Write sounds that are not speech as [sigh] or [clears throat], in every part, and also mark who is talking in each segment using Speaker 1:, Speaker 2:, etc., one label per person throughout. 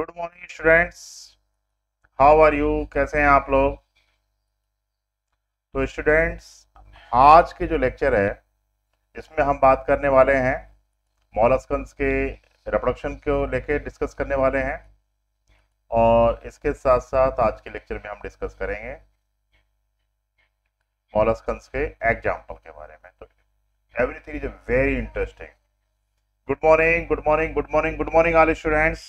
Speaker 1: Good morning students how are you कैसे हैं आप लोग तो स्टूडेंट्स आज के जो लेक्चर है इसमें हम बात करने वाले हैं मॉलस्कंस के रिप्रोडक्शन को लेके डिस्कस करने वाले हैं और इसके साथ साथ आज के लेक्चर में हम डिस्कस करेंगे मॉलस्कंस के एग्जाम्पल के बारे में तो everything is very interesting good morning good morning good morning good morning all students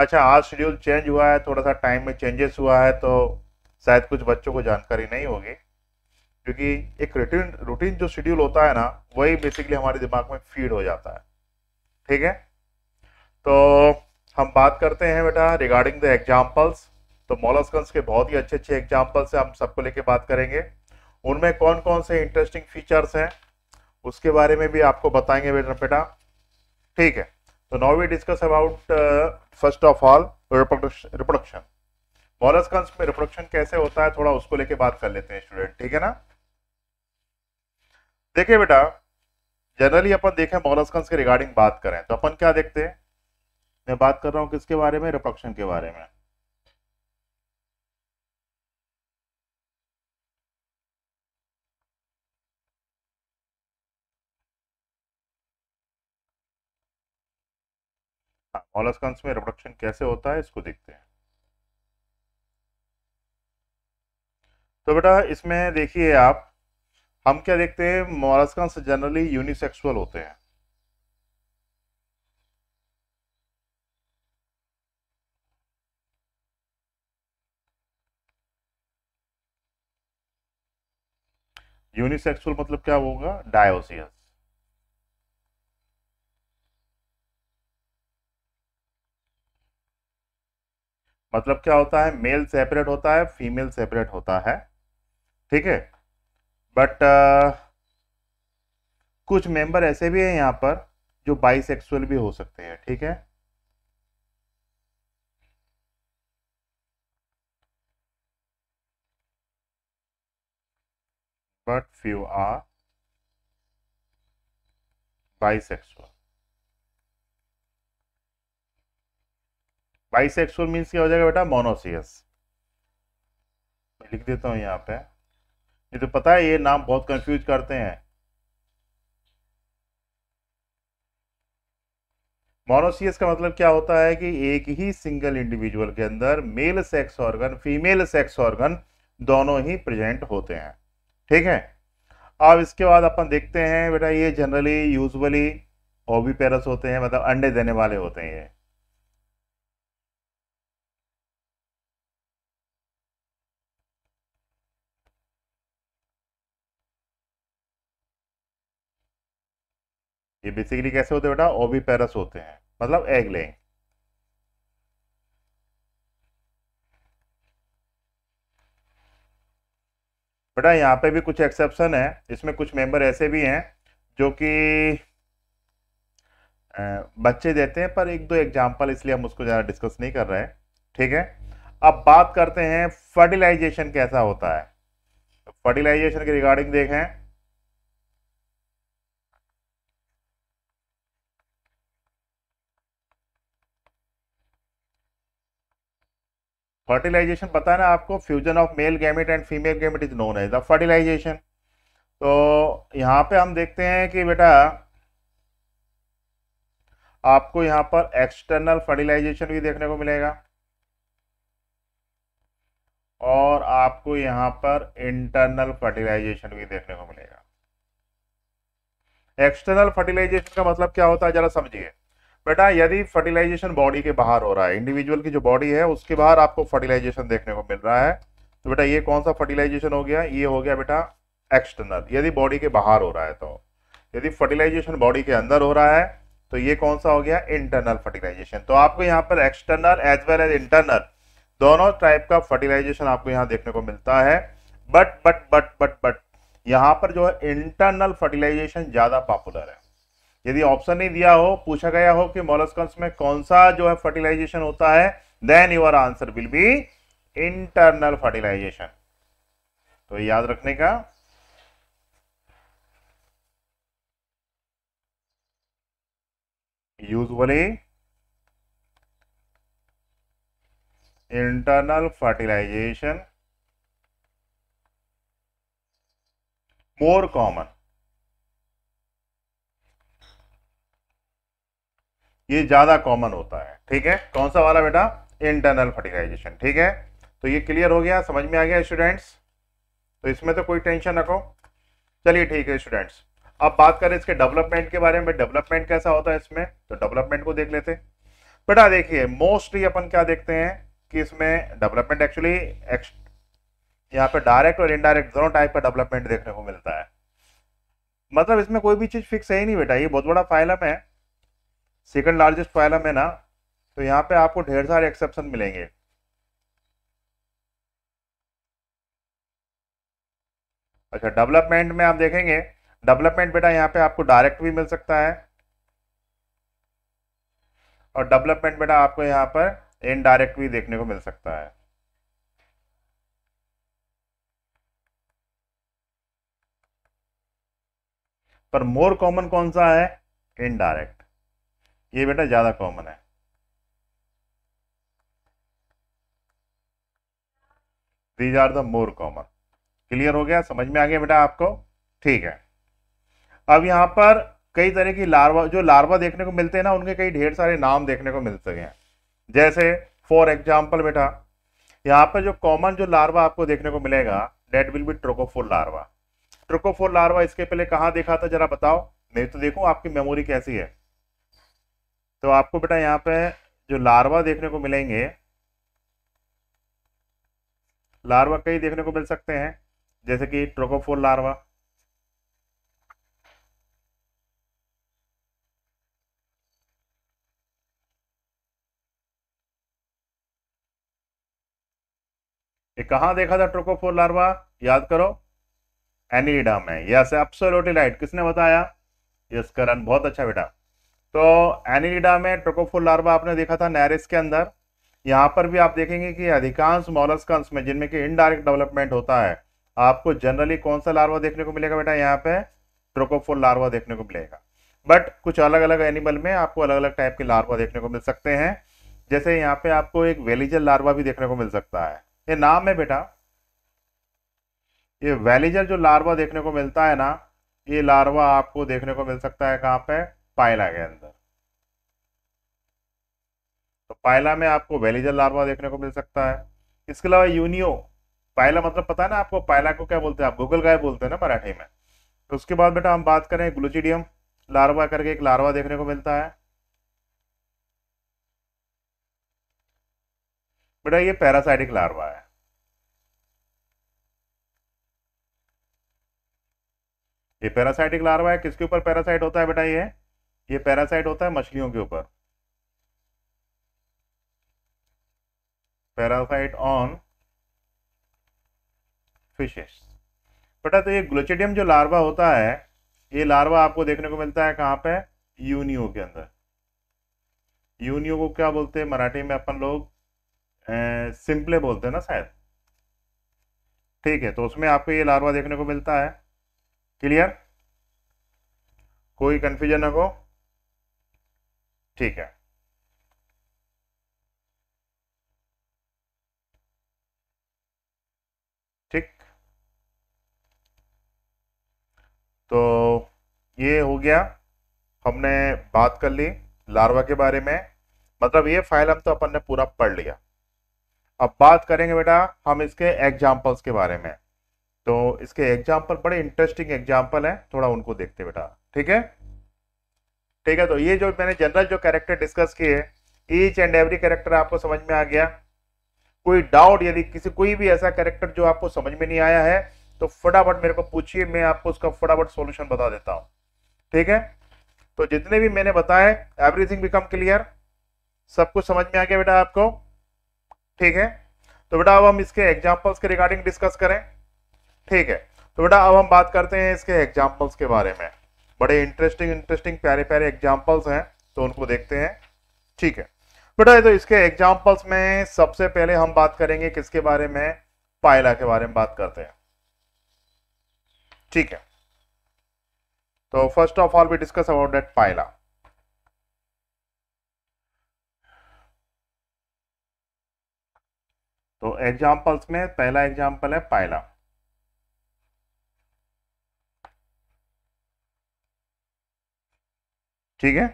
Speaker 1: अच्छा आज शेड्यूल चेंज हुआ है थोड़ा सा टाइम में चेंजेस हुआ है तो शायद कुछ बच्चों को जानकारी नहीं होगी क्योंकि एक रूटीन रूटीन जो शेड्यूल होता है ना वही बेसिकली हमारे दिमाग में फीड हो जाता है ठीक है तो हम बात करते हैं बेटा रिगार्डिंग द एग्जाम्पल्स तो मोलस्कंस के बहुत ही अच्छे अच्छे एग्जाम्पल्स हैं हम सबको लेके बात करेंगे उनमें कौन कौन से इंटरेस्टिंग फीचर्स हैं उसके बारे में भी आपको बताएंगे बेटा बेटा ठीक है तो now we discuss about first of all reproduction molluscans में रिप्रोडक्शन कैसे होता है थोड़ा उसको लेके बात कर लेते हैं स्टूडेंट ठीक है ना देखिए बेटा जनरली अपन देखें मोलस्कंस के रिगार्डिंग बात करें तो अपन क्या देखते हैं मैं बात कर रहा हूँ किसके बारे में रिप्रोडक्शन के बारे में मोलस्कंस में रिप्रोडक्शन कैसे होता है इसको देखते हैं तो बेटा इसमें देखिए आप हम क्या देखते हैं मोलस्कंस जनरली यूनिसेक्सुअल होते हैं यूनिसेक्सुअल मतलब क्या होगा डायोसियस मतलब क्या होता है मेल सेपरेट होता है फीमेल सेपरेट होता है ठीक है बट uh, कुछ मेंबर ऐसे भी हैं यहाँ पर जो बाइसेक्सुअल भी हो सकते हैं ठीक है but few are sexual bisexual means क्या हो जाएगा बेटा मोनोसियस लिख देता हूँ यहाँ पे ये तो पता है ये नाम बहुत कंफ्यूज करते हैं मोनोसियस का मतलब क्या होता है कि एक ही सिंगल इंडिविजुअल के अंदर male sex organ female sex organ दोनों ही प्रेजेंट होते हैं ठीक है अब इसके बाद अपन देखते हैं बेटा ये जनरली यूजुअली ओवी पेरस होते हैं मतलब अंडे देने वाले होते हैं ये ये बेसिकली कैसे होते हैं बेटा ओबी पैरस होते हैं मतलब एग लेंग बेटा यहाँ पे भी कुछ एक्सेप्शन है इसमें कुछ मेंबर ऐसे भी हैं जो कि बच्चे देते हैं पर एक दो एग्जांपल इसलिए हम उसको ज़्यादा डिस्कस नहीं कर रहे हैं ठीक है अब बात करते हैं फर्टिलाइजेशन कैसा होता है फर्टिलाइजेशन के रिगार्डिंग देखें फर्टिलाइजेशन पता है ना आपको fusion of male gamete and female gamete is known as the fertilization तो यहाँ पे हम देखते हैं कि बेटा आपको यहाँ पर एक्सटर्नल फर्टिलाइजेशन भी देखने को मिलेगा और आपको यहाँ पर इंटरनल फर्टिलाइजेशन भी देखने को मिलेगा एक्सटर्नल फर्टिलाइजेशन का मतलब क्या होता है जरा समझिए बेटा यदि फर्टिलाइजेशन बॉडी के बाहर हो रहा है इंडिविजुअल की जो बॉडी है उसके बाहर आपको फर्टिलाइजेशन देखने को मिल रहा है तो बेटा ये कौन सा फर्टिलाइजेशन हो गया ये हो गया बेटा एक्सटर्नल यदि बॉडी के बाहर हो रहा है तो यदि फर्टिलाइजेशन बॉडी के अंदर हो रहा है तो ये कौन सा हो गया इंटरनल फर्टिलाइजेशन तो आपको यहाँ पर external as well as internal दोनों टाइप का फर्टिलाइजेशन आपको यहाँ देखने को मिलता है but but but but but यहाँ पर जो है इंटरनल फर्टिलाइजेशन ज़्यादा पॉपुलर है यदि ऑप्शन नहीं दिया हो पूछा गया हो कि मोलस्कंस में कौन सा जो है फर्टिलाइजेशन होता है then your answer will be internal fertilization तो याद रखने का usually internal fertilization more common ये ज़्यादा कॉमन होता है ठीक है कौन सा वाला बेटा इंटरनल फर्टिलाइजेशन ठीक है तो ये क्लियर हो गया समझ में आ गया स्टूडेंट्स तो इसमें तो कोई टेंशन रखो चलिए ठीक है स्टूडेंट्स अब बात करें इसके डेवलपमेंट के बारे में डेवलपमेंट कैसा होता है इसमें तो डेवलपमेंट को देख लेते बेटा देखिए मोस्टली अपन क्या देखते हैं कि इसमें डेवलपमेंट एक्चुअली यहाँ पे डायरेक्ट और इनडायरेक्ट दोनों टाइप का डेवलपमेंट देखने को मिलता है मतलब इसमें कोई भी चीज़ फिक्स है ही नहीं बेटा ये बहुत बड़ा फाइलम है सेकंड लार्जेस्ट फाइलम है ना तो यहाँ पे आपको ढेर सारे एक्सेप्शन मिलेंगे अच्छा डेवलपमेंट में आप देखेंगे डेवलपमेंट बेटा यहाँ पे आपको डायरेक्ट भी मिल सकता है और डेवलपमेंट बेटा आपको यहाँ पर इनडायरेक्ट भी देखने को मिल सकता है पर मोर कॉमन कौन सा है इनडायरेक्ट ये बेटा ज़्यादा कॉमन है these are the more common clear हो गया समझ में आ गया बेटा आपको ठीक है अब यहां पर कई तरह की लार्वा जो लार्वा देखने को मिलते हैं ना उनके कई ढेर सारे नाम देखने को मिलते हैं जैसे फॉर एग्जाम्पल बेटा यहाँ पर जो कॉमन जो लार्वा आपको देखने को मिलेगा that will be trochophore larva trochophore larva इसके पहले कहाँ देखा था जरा बताओ नहीं तो देखो आपकी मेमोरी कैसी है तो आपको बेटा यहाँ पे जो लार्वा देखने को मिलेंगे लार्वा कई देखने को मिल सकते हैं जैसे कि ट्रोकोफोर लार्वा ये कहाँ देखा था ट्रोकोफोर लार्वा याद करो एनिडा में यस एब्सोल्युटली राइट किसने बताया यस करण बहुत अच्छा बेटा तो एनिलिडा में ट्रोकोफोल लार्वा आपने देखा था नैरिस के अंदर यहाँ पर भी आप देखेंगे कि अधिकांश मॉलस्कंस में जिनमें कि इनडायरेक्ट डेवलपमेंट होता है आपको जनरली कौन सा लार्वा देखने को मिलेगा बेटा यहाँ पे ट्रोकोफोल लार्वा देखने को मिलेगा बट कुछ अलग अलग एनिमल में आपको अलग अलग टाइप के लार्वा देखने को मिल सकते हैं जैसे यहाँ पे आपको एक वेलीजल लार्वा भी देखने को मिल सकता है ये नाम है बेटा ये वेलीजल जो लार्वा देखने को मिलता है ना ये लार्वा आपको देखने को मिल सकता है कहाँ पे पायला के अंदर तो पायला में आपको वेलिजल लार्वा देखने को मिल सकता है इसके अलावा यूनियो पायला मतलब पता है ना आपको पायला को क्या बोलते हैं आप गूगल गाय बोलते हैं ना मराठी में तो उसके बाद बेटा हम बात करें ग्लूचिडियम लार्वा करके एक लार्वा देखने को मिलता है बेटा ये पैरासाइटिक लार्वा है ये पैरासाइटिक लार्वा है किसके ऊपर पैरासाइट होता है बेटा ये ये पैरासाइट होता है मछलियों के ऊपर पैरासाइट ऑन फिशेस बेटा तो ये ग्लोचेडियम जो लार्वा होता है ये लार्वा आपको देखने को मिलता है कहाँ पे यूनियो के अंदर यूनियो को क्या बोलते हैं मराठी में अपन लोग सिंपले बोलते हैं ना शायद ठीक है तो उसमें आपको ये लार्वा देखने को मिलता है क्लियर कोई कन्फ्यूजन ना हो ठीक है ठीक तो ये हो गया हमने बात कर ली लार्वा के बारे में मतलब ये फाइल हम तो अपन ने पूरा पढ़ लिया अब बात करेंगे बेटा हम इसके एग्जाम्पल्स के बारे में तो इसके एग्जाम्पल बड़े इंटरेस्टिंग एग्जाम्पल हैं थोड़ा उनको देखते बेटा ठीक है ठीक है तो ये जो मैंने जनरल जो कैरेक्टर डिस्कस किए हैं ईच एंड एवरी कैरेक्टर आपको समझ में आ गया कोई डाउट यदि किसी कोई भी ऐसा कैरेक्टर जो आपको समझ में नहीं आया है तो फटाफट मेरे को पूछिए मैं आपको उसका फटाफट सोल्यूशन बता देता हूँ ठीक है तो जितने भी मैंने बताए एवरीथिंग बिकम क्लियर सब कुछ समझ में आ गया बेटा आपको ठीक है तो बेटा अब हम इसके एग्जाम्पल्स के रिगार्डिंग डिस्कस करें ठीक है तो बेटा अब हम बात करते हैं इसके एग्जाम्पल्स के बारे में बड़े इंटरेस्टिंग इंटरेस्टिंग प्यारे प्यारे एग्जाम्पल्स हैं तो उनको देखते हैं ठीक है बेटा तो इसके एग्जाम्पल्स में सबसे पहले हम बात करेंगे किसके बारे में पायला के बारे में बात करते हैं ठीक है तो first of all we discuss about that Pila तो एग्जाम्पल्स में पहला एग्जाम्पल है पायला ठीक है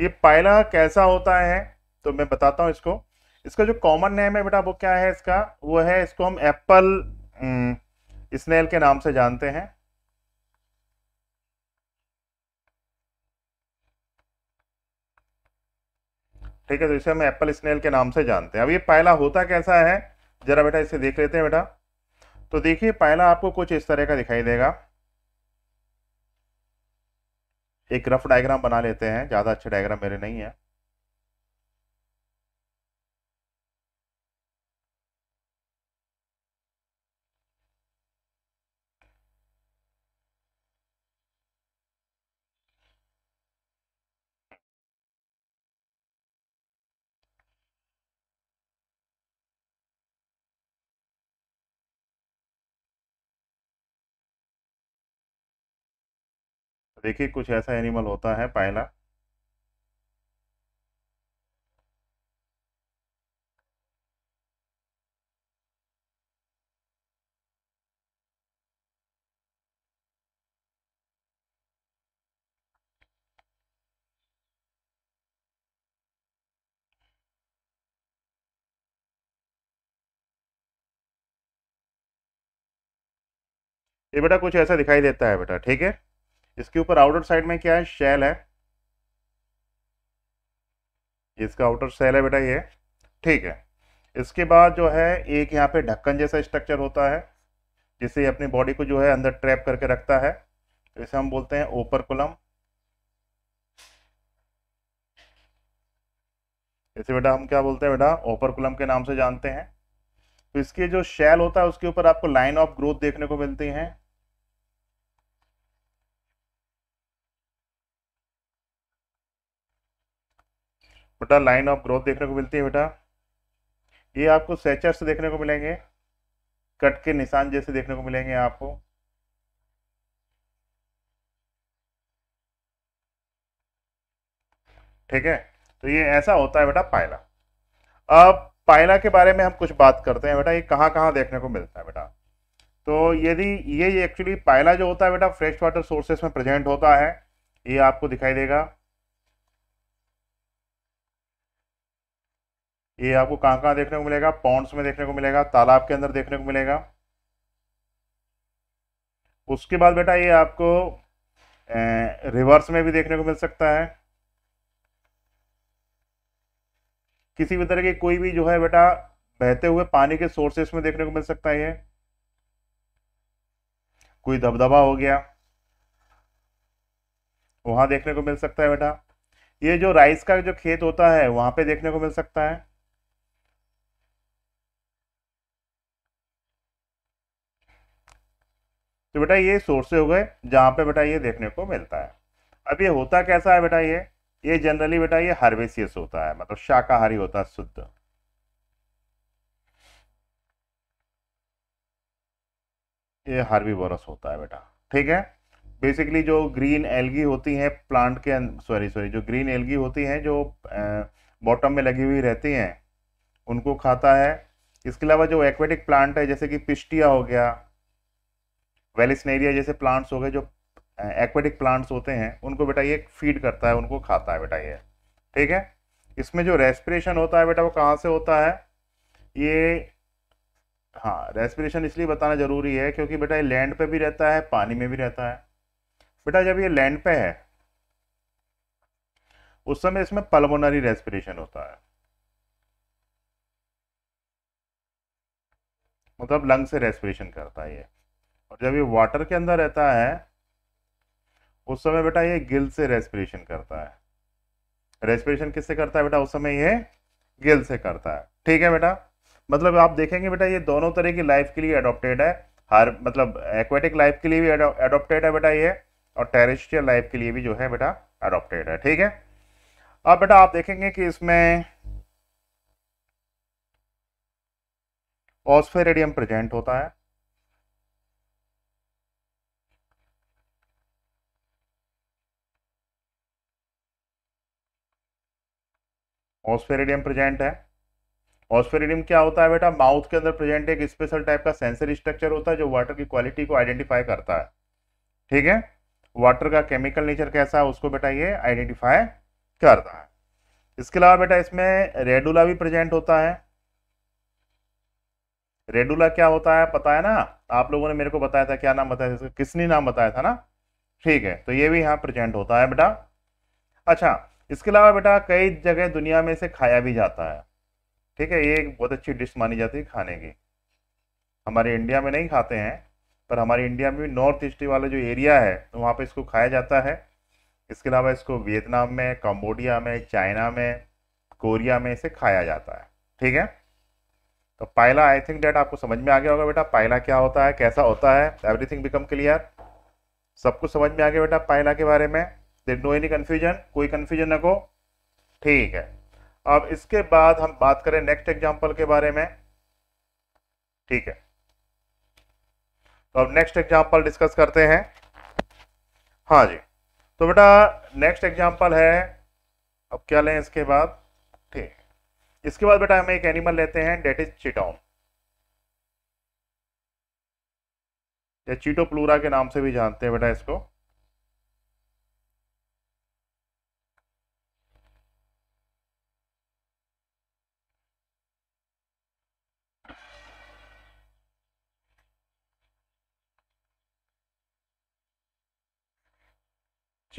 Speaker 1: ये पायला कैसा होता है तो मैं बताता हूँ इसको इसका जो कॉमन नेम है बेटा वो क्या है इसका वो है इसको हम एप्पल हम्म, स्नेल के नाम से जानते हैं ठीक है तो इसे हम एप्पल स्नेल के नाम से जानते हैं अब ये पायला होता कैसा है जरा बेटा इसे देख लेते हैं बेटा तो देखिए पायला आपको कुछ इस तरह का दिखाई देगा एक रफ डायग्राम बना लेते हैं ज़्यादा अच्छे डायग्राम मेरे नहीं है देखिए कुछ ऐसा एनिमल होता है पायला ये बेटा कुछ ऐसा दिखाई देता है बेटा ठीक है इसके ऊपर आउटर साइड में क्या है शेल है इसका आउटर शेल है बेटा ये ठीक है इसके बाद जो है एक यहाँ पे ढक्कन जैसा स्ट्रक्चर होता है जिसे अपनी बॉडी को जो है अंदर ट्रैप करके रखता है इसे हम बोलते हैं ओपर कुलम इसे बेटा हम क्या बोलते हैं बेटा ओपर कुलम के नाम से जानते हैं तो इसके जो शेल होता है उसके ऊपर आपको लाइन ऑफ ग्रोथ देखने को मिलती है बेटा लाइन ऑफ ग्रोथ देखने को मिलती है बेटा ये आपको सेचर्स देखने को मिलेंगे कट के निशान जैसे देखने को मिलेंगे आपको ठीक है तो ये ऐसा होता है बेटा पायला अब पायला के बारे में हम कुछ बात करते हैं बेटा ये कहाँ कहाँ देखने को मिलता है बेटा तो यदि ये एक्चुअली पायला जो होता है बेटा फ्रेश वाटर सोर्सेस में प्रेजेंट होता है ये आपको दिखाई देगा ये आपको कहाँ कहाँ देखने को मिलेगा पॉन्ड्स में देखने को मिलेगा तालाब के अंदर देखने को मिलेगा उसके बाद बेटा ये आपको ए, रिवर्स में भी देखने को मिल सकता है किसी भी तरह की कोई भी जो है बेटा बहते हुए पानी के सोर्सेस में देखने को मिल सकता है ये कोई दबदबा हो गया वहाँ देखने को मिल सकता है बेटा ये जो राइस का जो खेत होता है वहाँ पे देखने को मिल सकता है तो बेटा ये सोर्सेज हो गए जहाँ पे बेटा ये देखने को मिलता है अब ये होता कैसा है बेटा ये ये जनरली बेटा ये हार्वेसियस होता है मतलब शाकाहारी होता है शुद्ध ये हार्वी बोरस होता है बेटा ठीक है बेसिकली जो ग्रीन एलगी होती हैं प्लांट के सॉरी अं-, सॉरी जो ग्रीन एलगी होती हैं जो बॉटम में लगी हुई रहती हैं उनको खाता है इसके अलावा जो एक्वेटिक प्लांट है जैसे कि पिस्टिया हो गया वेलिसनेरिया जैसे प्लांट्स हो गए जो एक्वेटिक प्लांट्स होते हैं उनको बेटा ये फीड करता है उनको खाता है बेटा ये ठीक है इसमें जो रेस्पिरेशन होता है बेटा वो कहाँ से होता है ये हाँ रेस्पिरेशन इसलिए बताना ज़रूरी है क्योंकि बेटा ये लैंड पे भी रहता है पानी में भी रहता है बेटा जब ये लैंड पे है उस समय इसमें पल्मोनरी रेस्पिरेशन होता है मतलब लंग से रेस्पिरेशन करता है ये जब ये वाटर के अंदर रहता है उस समय बेटा ये गिल से रेस्पिरेशन करता है रेस्पिरेशन किससे करता है बेटा उस समय ये गिल से करता है ठीक है बेटा मतलब आप देखेंगे बेटा ये दोनों तरह की लाइफ के लिए अडोप्टेड है हर मतलब एक्वेटिक लाइफ के लिए भी अडोप्टेड है बेटा ये और टेरिस्ट्रियल लाइफ के लिए भी जो है बेटा अडोप्टेड है ठीक है अब बेटा आप देखेंगे कि इसमें ऑस्फेरेडियम प्रेजेंट होता है ऑस्फेरिडियम प्रेजेंट है ऑस्फेरिडियम क्या होता है बेटा माउथ के अंदर प्रेजेंट एक स्पेशल टाइप का सेंसर स्ट्रक्चर होता है जो वाटर की क्वालिटी को आइडेंटिफाई करता है ठीक है वाटर का केमिकल नेचर कैसा है उसको बेटा ये आइडेंटिफाई करता है इसके अलावा बेटा इसमें रेडुला भी प्रेजेंट होता है रेडुला क्या होता है पता है ना आप लोगों ने मेरे को बताया था क्या नाम बताया था किसने नाम बताया था ना ठीक है तो ये भी यहाँ प्रेजेंट होता है बेटा अच्छा इसके अलावा बेटा कई जगह दुनिया में इसे खाया भी जाता है ठीक है ये एक बहुत अच्छी डिश मानी जाती है खाने की हमारे इंडिया में नहीं खाते हैं पर हमारे इंडिया में भी नॉर्थ ईस्ट वाला जो एरिया है तो वहाँ पर इसको खाया जाता है इसके अलावा इसको वियतनाम में कम्बोडिया में चाइना में कोरिया में इसे खाया जाता है ठीक है तो पायला आई थिंक डेट आपको समझ में आ गया होगा बेटा पायला क्या होता है कैसा होता है एवरीथिंग बिकम क्लियर सब कुछ समझ में आ गया बेटा पायला के बारे में देर नो एनी कन्फ्यूजन कोई कन्फ्यूजन को ठीक है अब इसके बाद हम बात करें नेक्स्ट एग्जाम्पल के बारे में ठीक है तो अब नेक्स्ट एग्जाम्पल डिस्कस करते हैं हाँ जी तो बेटा नेक्स्ट एग्जाम्पल है अब क्या लें इसके बाद ठीक इसके बाद बेटा हम एक एनिमल लेते हैं डेट इज चिटोन या चिटो प्लूरा के नाम से भी जानते हैं बेटा इसको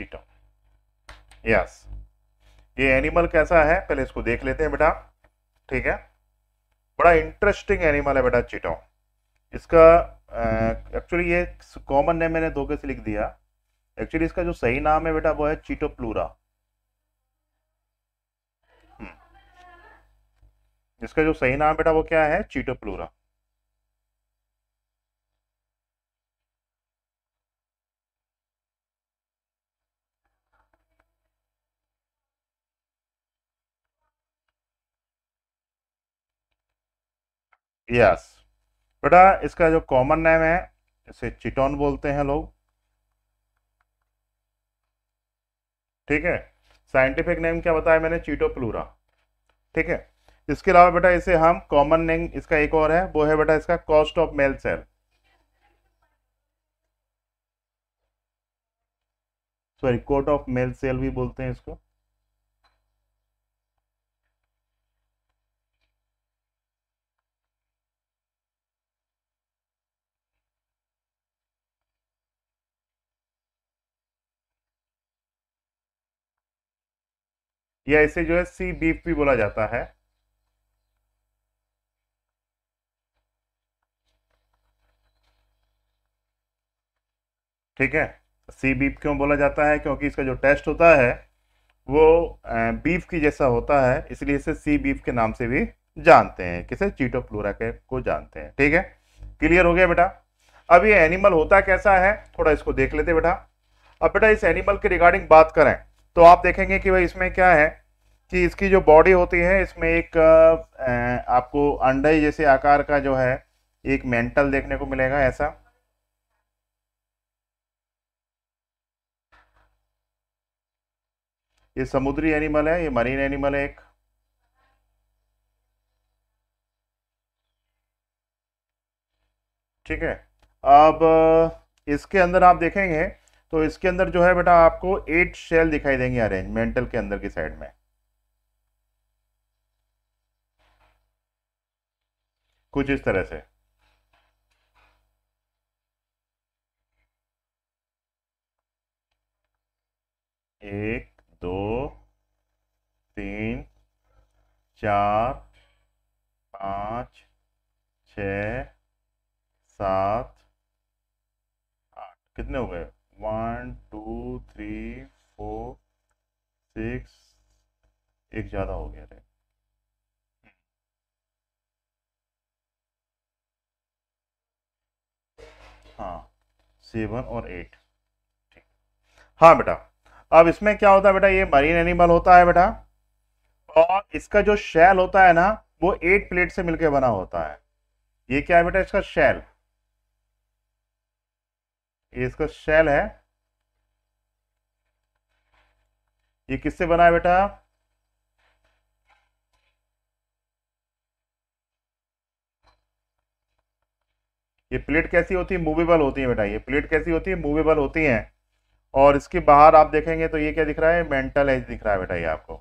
Speaker 1: चीटा यस ये एनिमल कैसा है पहले इसको देख लेते हैं बेटा ठीक है बड़ा इंटरेस्टिंग एनिमल है बेटा चीटा इसका एक्चुअली ये कॉमन नेम मैंने धोखे से लिख दिया एक्चुअली इसका जो सही नाम है बेटा वो है चीटो प्लूरा हम्म। इसका जो सही नाम बेटा वो क्या है चीटो प्लूरा यस बेटा इसका जो कॉमन नेम है इसे चिटोन बोलते हैं लोग ठीक है साइंटिफिक नेम क्या बताया मैंने चीटो प्लूरा ठीक है इसके अलावा बेटा इसे हम कॉमन नेम इसका एक और है वो है बेटा इसका cost of male cell sorry coat of male cell भी बोलते हैं इसको या इसे जो है सी बीफ भी बोला जाता है ठीक है सी बीफ क्यों बोला जाता है क्योंकि इसका जो टेस्ट होता है वो बीफ की जैसा होता है इसलिए इसे सी बीफ के नाम से भी जानते हैं किसे चीटो फ्लोरा के को जानते हैं ठीक है क्लियर हो गया बेटा अब ये एनिमल होता कैसा है थोड़ा इसको देख लेते बेटा अब बेटा इस एनिमल के रिगार्डिंग बात करें तो आप देखेंगे कि भाई इसमें क्या है कि इसकी जो बॉडी होती है इसमें एक आपको अंडे जैसे आकार का जो है एक मेंटल देखने को मिलेगा ऐसा ये समुद्री एनिमल है ये मरीन एनिमल है एक ठीक है अब इसके अंदर आप देखेंगे तो इसके अंदर जो है बेटा आपको एट शेल दिखाई देंगे अरेंजमेंटल के अंदर की साइड में कुछ इस तरह से एक दो तीन चार पाँच छ सात आठ कितने हो गए one two three four six एक ज़्यादा हो गया रे हाँ सेवन और एट ठीक हाँ बेटा अब इसमें क्या होता है बेटा ये मरीन एनिमल होता है बेटा और इसका जो शैल होता है ना वो एट प्लेट से मिलके बना होता है ये क्या है बेटा इसका शैल इसको इसका शेल है ये किससे बना है बेटा ये प्लेट कैसी होती है मूवेबल होती है बेटा ये प्लेट कैसी होती है मूवेबल होती है और इसके बाहर आप देखेंगे तो ये क्या दिख रहा है मेंटल एज दिख रहा है बेटा ये आपको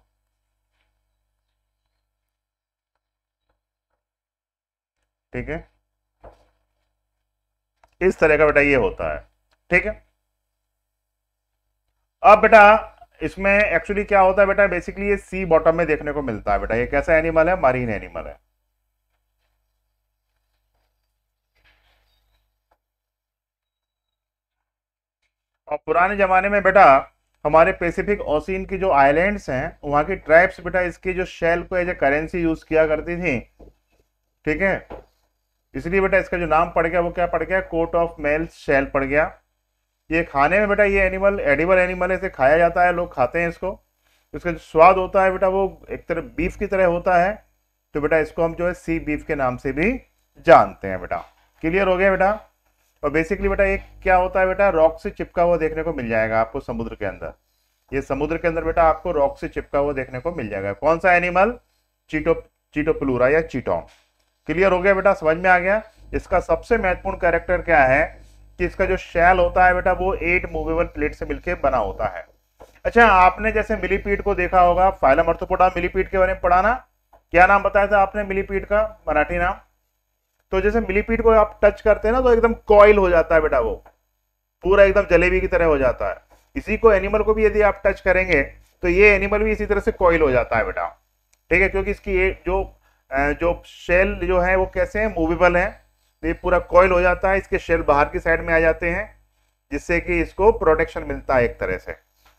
Speaker 1: ठीक है इस तरह का बेटा ये होता है ठीक है अब बेटा इसमें एक्चुअली क्या होता है बेटा बेसिकली ये सी बॉटम में देखने को मिलता है बेटा ये कैसा एनिमल है मरीन एनिमल है और पुराने जमाने में बेटा हमारे पेसिफिक ओसिन की जो आइलैंड्स हैं वहां की ट्राइब्स बेटा इसकी जो शेल को एज ए करेंसी यूज किया करती थी ठीक है इसलिए बेटा इसका जो नाम पड़ गया वो क्या पड़ गया कोट ऑफ मेल्स शेल पड़ गया ये खाने में बेटा ये एनिमल एडिबल एनिमल है इसे खाया जाता है लोग खाते हैं इसको इसका जो स्वाद होता है बेटा वो एक तरह बीफ की तरह होता है तो बेटा इसको हम जो है सी बीफ के नाम से भी जानते हैं बेटा क्लियर हो गया बेटा और बेसिकली बेटा ये क्या होता है बेटा रॉक से चिपका हुआ देखने को मिल जाएगा आपको समुद्र के अंदर ये समुद्र के अंदर बेटा आपको रॉक से चिपका हुआ देखने को मिल जाएगा कौन सा एनिमल चीटो चीटोपलूरा या चीटोम क्लियर हो गया बेटा समझ में आ गया इसका सबसे महत्वपूर्ण कैरेक्टर क्या है कि इसका जो शैल होता है बेटा वो एट मूवेबल प्लेट से मिलकर बना होता है अच्छा आपने जैसे मिलीपीट को देखा होगा फाइलम अर्थोपोटा मिलीपीट के बारे में पढ़ाना क्या नाम बताया था आपने मिलीपीट का मराठी नाम तो जैसे मिलीपीट को आप टच करते हैं ना तो एकदम कॉयल हो जाता है बेटा वो पूरा एकदम जलेबी की तरह हो जाता है इसी को एनिमल को भी यदि आप टच करेंगे तो ये एनिमल भी इसी तरह से कॉयल हो जाता है बेटा ठीक है क्योंकि इसकी ये जो जो शेल जो है वो कैसे है मूवेबल है तो ये पूरा कॉयल हो जाता है इसके शेल बाहर की साइड में आ जाते हैं जिससे कि इसको प्रोटेक्शन मिलता है एक तरह से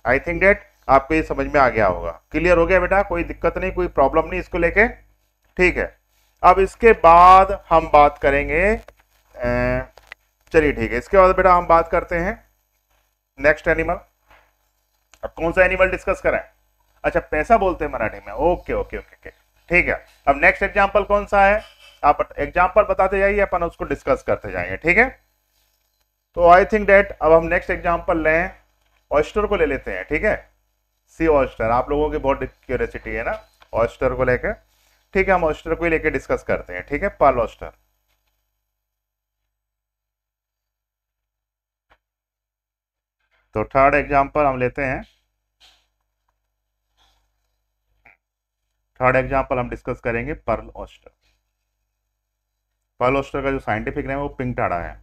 Speaker 1: आई थिंक डेट आपको ये समझ में आ गया होगा क्लियर हो गया बेटा कोई दिक्कत नहीं कोई प्रॉब्लम नहीं इसको लेके ठीक है अब इसके बाद हम बात करेंगे चलिए ठीक है इसके बाद बेटा हम बात करते हैं नेक्स्ट एनिमल अब कौन सा एनिमल डिस्कस करें अच्छा पैसा बोलते हैं मराठी में ओके ओके ओके ओके ठीक है अब नेक्स्ट एग्जाम्पल कौन सा है आप एग्जाम्पल बताते जाइए अपन उसको डिस्कस करते जाएंगे ठीक है तो आई थिंक डेट अब हम नेक्स्ट एग्जाम्पल लें ऑस्टर को ले लेते हैं ठीक है सी ऑस्टर आप लोगों की बहुत क्यूरियसिटी है ना ऑस्टर को लेकर ठीक है हम ऑस्टर को ही लेकर डिस्कस करते हैं ठीक है पर्ल ऑस्टर तो थर्ड एग्जाम्पल हम लेते हैं थर्ड एग्जाम्पल हम डिस्कस करेंगे पर्ल ऑस्टर पर्लोस्टर ऑस्टर का जो साइंटिफिक नेम है वो पिंक टाड़ा है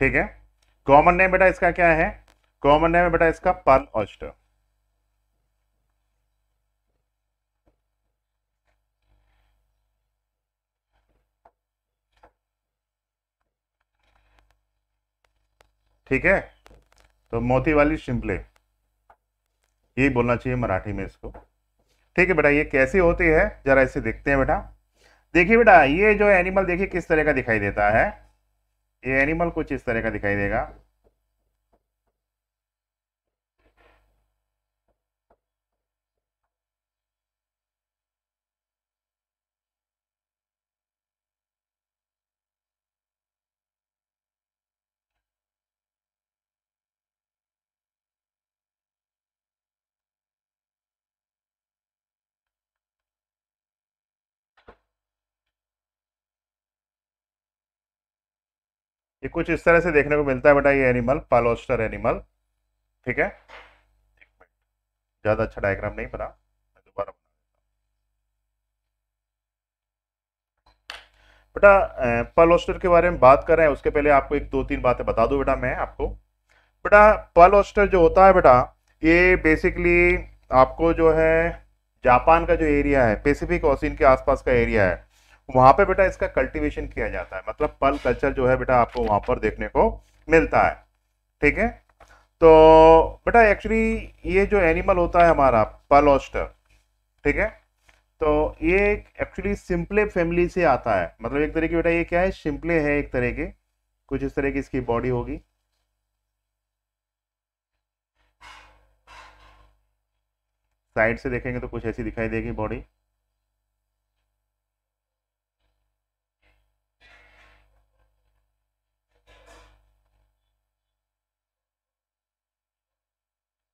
Speaker 1: ठीक है कॉमन नेम बेटा इसका क्या है कॉमन नेम बेटा इसका पर्ल ऑस्टर ठीक है तो मोती वाली शिम्पले यही बोलना चाहिए मराठी में इसको ठीक है बेटा ये कैसे होती है जरा इसे देखते हैं बेटा देखिए बेटा ये जो एनिमल देखिए किस तरह का दिखाई देता है ये एनिमल कुछ इस तरह का दिखाई देगा ये कुछ इस तरह से देखने को मिलता है बेटा ये एनिमल पालोस्टर एनिमल ठीक है ज़्यादा अच्छा डायग्राम नहीं बना मैं दोबारा बना बेटा पालोस्टर ऑस्टर के बारे में बात कर रहे हैं उसके पहले आपको एक दो तीन बातें बता दू बेटा मैं आपको बेटा पालोस्टर ऑस्टर जो होता है बेटा ये बेसिकली आपको जो है जापान का जो एरिया है पेसिफिक ओसिन के आसपास का एरिया है वहाँ पे बेटा इसका कल्टीवेशन किया जाता है मतलब पल कल्चर जो है बेटा आपको वहाँ पर देखने को मिलता है ठीक है तो बेटा एक्चुअली ये जो एनिमल होता है हमारा पल ऑस्टर ठीक है तो ये एक्चुअली सिंपले फैमिली से आता है मतलब एक तरह की बेटा ये क्या है सिंपले है एक तरह के कुछ इस तरह की इसकी बॉडी होगी साइड से देखेंगे तो कुछ ऐसी दिखाई देगी बॉडी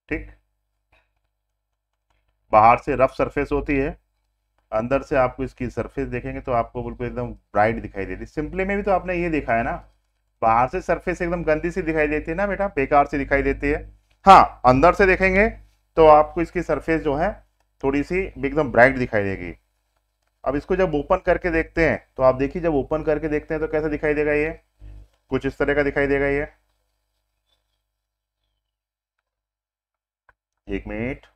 Speaker 1: ठीक बाहर से रफ सरफेस होती है अंदर से आपको इसकी सरफेस देखेंगे तो आपको बिल्कुल एकदम ब्राइट दिखाई देती है सिंपली में भी तो आपने ये देखा है ना बाहर से सरफेस एकदम गंदी सी दिखाई देती है ना बेटा बेकार सी दिखाई देती है हाँ अंदर से देखेंगे तो आपको इसकी सरफेस जो है थोड़ी सी एकदम ब्राइट दिखाई देगी अब इसको जब ओपन करके देखते हैं तो आप देखिए जब ओपन करके देखते हैं तो कैसा दिखाई देगा ये कुछ इस तरह का दिखाई देगा ये एक मिनट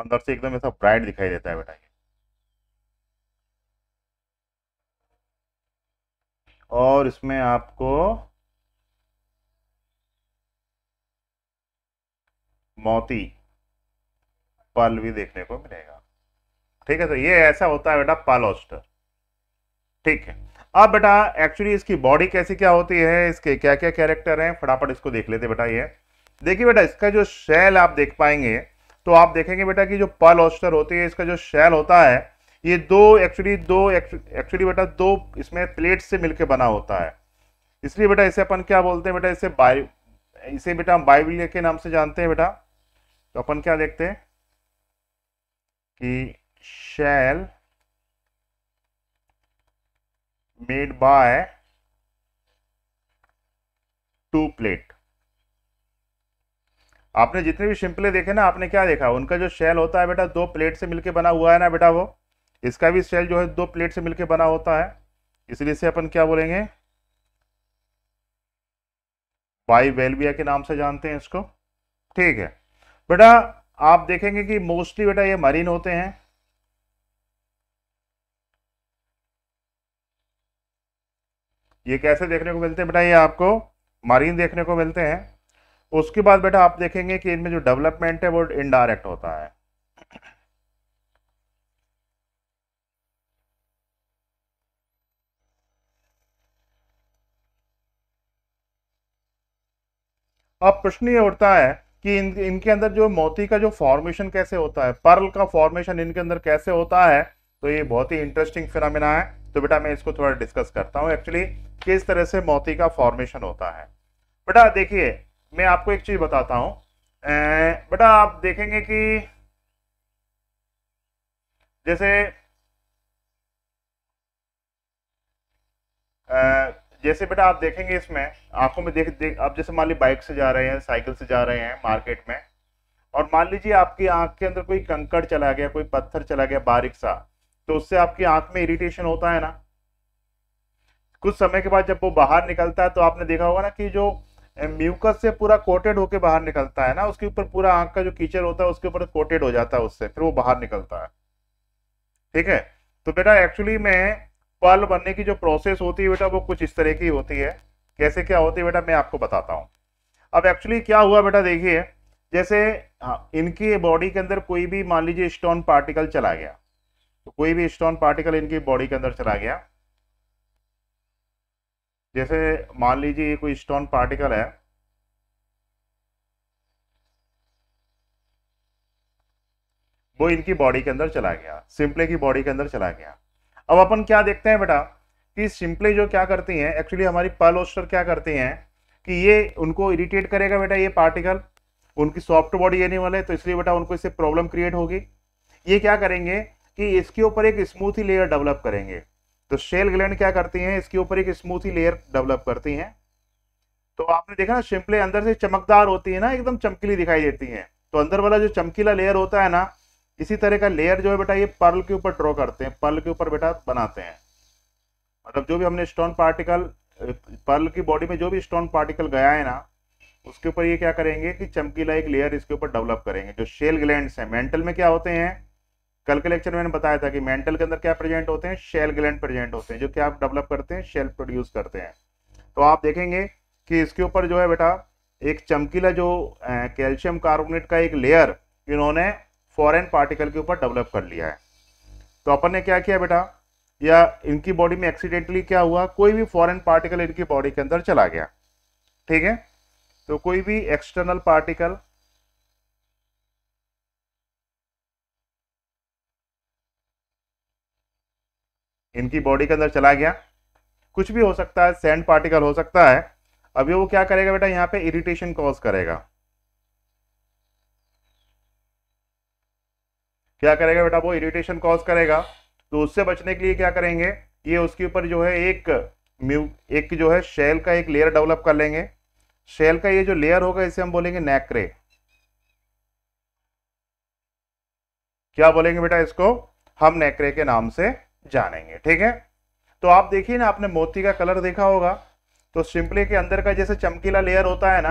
Speaker 1: अंदर से एकदम ऐसा ब्राइट दिखाई देता है बेटा ये और इसमें आपको मोती पल भी देखने को मिलेगा ठीक है तो ये ऐसा होता है बेटा पालोस्टर ठीक है अब बेटा एक्चुअली इसकी बॉडी कैसी क्या होती है इसके क्या क्या कैरेक्टर हैं फटाफट इसको देख लेते बेटा ये देखिए बेटा इसका जो शेल आप देख पाएंगे तो आप देखेंगे बेटा कि जो पर्ल ऑस्टर होती है इसका जो शेल होता है ये दो एक्चुअली दो एक्चुअली बेटा दो इसमें प्लेट से मिलकर बना होता है इसलिए बेटा इसे अपन क्या बोलते हैं बेटा इसे बाई इसे बेटा हम बाइबिल के नाम से जानते हैं बेटा तो अपन क्या देखते हैं कि shell made by two plate आपने जितने भी सिंपले देखे ना आपने क्या देखा उनका जो शेल होता है बेटा दो प्लेट से मिलकर बना हुआ है ना बेटा वो इसका भी शेल जो है दो प्लेट से मिलकर बना होता है इसलिए इसे अपन क्या बोलेंगे बाई वेलबिया के नाम से जानते हैं इसको ठीक है बेटा आप देखेंगे कि मोस्टली बेटा ये मरीन होते हैं ये कैसे देखने को मिलते हैं बेटा ये आपको मरीन देखने को मिलते हैं उसके बाद बेटा आप देखेंगे कि इनमें जो डेवलपमेंट है वो इनडायरेक्ट होता है अब प्रश्न ये उठता है कि इन इनके अंदर जो मोती का जो फॉर्मेशन कैसे होता है पर्ल का फॉर्मेशन इनके अंदर कैसे होता है तो ये बहुत ही इंटरेस्टिंग फिनमिना है तो बेटा मैं इसको थोड़ा डिस्कस करता हूँ एक्चुअली किस तरह से मोती का फॉर्मेशन होता है बेटा देखिए मैं आपको एक चीज़ बताता हूँ बेटा आप देखेंगे कि जैसे जैसे बेटा आप देखेंगे इसमें आंखों में देख देख आप जैसे मान ली बाइक से जा रहे हैं साइकिल से जा रहे हैं मार्केट में और मान लीजिए आपकी आंख के अंदर कोई कंकड़ चला गया कोई पत्थर चला गया बारीक सा तो उससे आपकी आंख में इरिटेशन होता है ना कुछ समय के बाद जब वो बाहर निकलता है तो आपने देखा होगा ना कि जो म्यूकस से पूरा कोटेड होके बाहर निकलता है ना उसके ऊपर पूरा आंख का जो कीचड़ होता है उसके ऊपर कोटेड हो जाता है उससे फिर वो बाहर निकलता है ठीक है तो बेटा एक्चुअली में पल बनने की जो प्रोसेस होती है बेटा वो कुछ इस तरह की होती है कैसे क्या होती है बेटा मैं आपको बताता हूँ अब एक्चुअली क्या हुआ बेटा देखिए जैसे हाँ इनकी बॉडी के अंदर कोई भी मान लीजिए स्टोन पार्टिकल चला गया तो कोई भी स्टोन पार्टिकल इनकी बॉडी के अंदर चला गया जैसे मान लीजिए ये कोई स्टोन पार्टिकल है वो इनकी बॉडी के अंदर चला गया सिंपले की बॉडी के अंदर चला गया अब अपन क्या देखते हैं बेटा कि सिंपले जो क्या करती हैं एक्चुअली हमारी पल ओस्टर क्या करती हैं कि ये उनको इरिटेट करेगा बेटा ये पार्टिकल उनकी सॉफ्ट बॉडी एनिमल है तो इसलिए बेटा उनको इससे प्रॉब्लम क्रिएट होगी ये क्या करेंगे कि इसके ऊपर एक स्मूथी लेयर डेवलप करेंगे तो शेल ग्लैंड क्या करती हैं इसके ऊपर एक स्मूथी लेयर डेवलप करती हैं तो आपने देखा ना शिम्पले अंदर से चमकदार होती है ना एकदम चमकीली दिखाई देती हैं तो अंदर वाला जो चमकीला लेयर होता है ना इसी तरह का लेयर जो है बेटा ये पर्ल के ऊपर ड्रॉ करते हैं पर्ल के ऊपर बेटा बनाते हैं मतलब जो भी हमने स्टोन पार्टिकल पर्ल की बॉडी में जो भी स्टोन पार्टिकल गया है ना उसके ऊपर ये क्या करेंगे कि चमकीला एक लेयर इसके ऊपर डेवलप करेंगे जो शेल ग्लैंड हैं मेंटल में क्या होते हैं कल के लेक्चर मैंने बताया था कि मेंटल के अंदर क्या प्रेजेंट होते हैं शेल ग्लैंड प्रेजेंट होते हैं जो कि आप डेवलप करते हैं शेल प्रोड्यूस करते हैं तो आप देखेंगे कि इसके ऊपर जो है बेटा एक चमकीला जो कैल्शियम कार्बोनेट का एक लेयर इन्होंने फॉरेन पार्टिकल के ऊपर डेवलप कर लिया है तो अपन ने क्या किया बेटा या इनकी बॉडी में एक्सीडेंटली क्या हुआ कोई भी फॉरेन पार्टिकल इनकी बॉडी के अंदर चला गया ठीक है तो कोई भी एक्सटर्नल पार्टिकल इनकी बॉडी के अंदर चला गया कुछ भी हो सकता है सैंड पार्टिकल हो सकता है अभी वो क्या करेगा बेटा यहाँ पे इरिटेशन कॉज करेगा क्या करेगा बेटा वो इरिटेशन कॉज करेगा तो उससे बचने के लिए क्या करेंगे ये उसके ऊपर जो है एक म्यू एक जो है शेल का एक लेयर डेवलप कर लेंगे शेल का ये जो लेयर होगा इसे हम बोलेंगे नेक्रे क्या बोलेंगे बेटा इसको हम नेक्रे के नाम से जानेंगे ठीक है तो आप देखिए ना आपने मोती का कलर देखा होगा तो सिंपली के अंदर का जैसे चमकीला लेयर होता है ना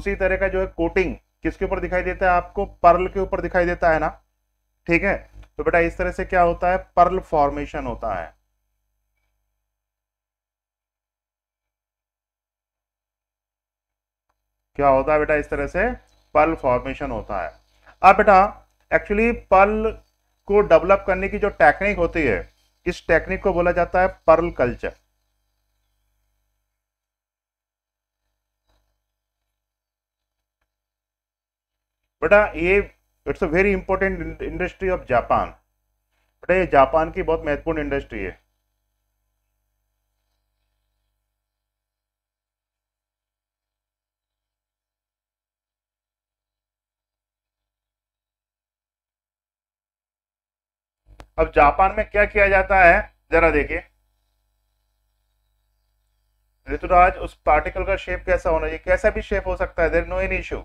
Speaker 1: उसी तरह का जो है कोटिंग किसके ऊपर दिखाई देता है आपको पर्ल के ऊपर दिखाई देता है ना ठीक है तो बेटा इस तरह से क्या होता है पर्ल फॉर्मेशन होता है क्या होता है बेटा इस तरह से पर्ल फॉर्मेशन होता है अब बेटा एक्चुअली पर्ल को डेवलप करने की जो टेक्निक होती है इस टेक्निक को बोला जाता है पर्ल कल्चर बेटा ये it's a very important industry of Japan बेटा ये जापान की बहुत महत्वपूर्ण इंडस्ट्री है अब जापान में क्या किया जाता है जरा देखिए ऋतुराज उस पार्टिकल का शेप कैसा होना चाहिए कैसा भी शेप हो सकता है देर नो एन इश्यू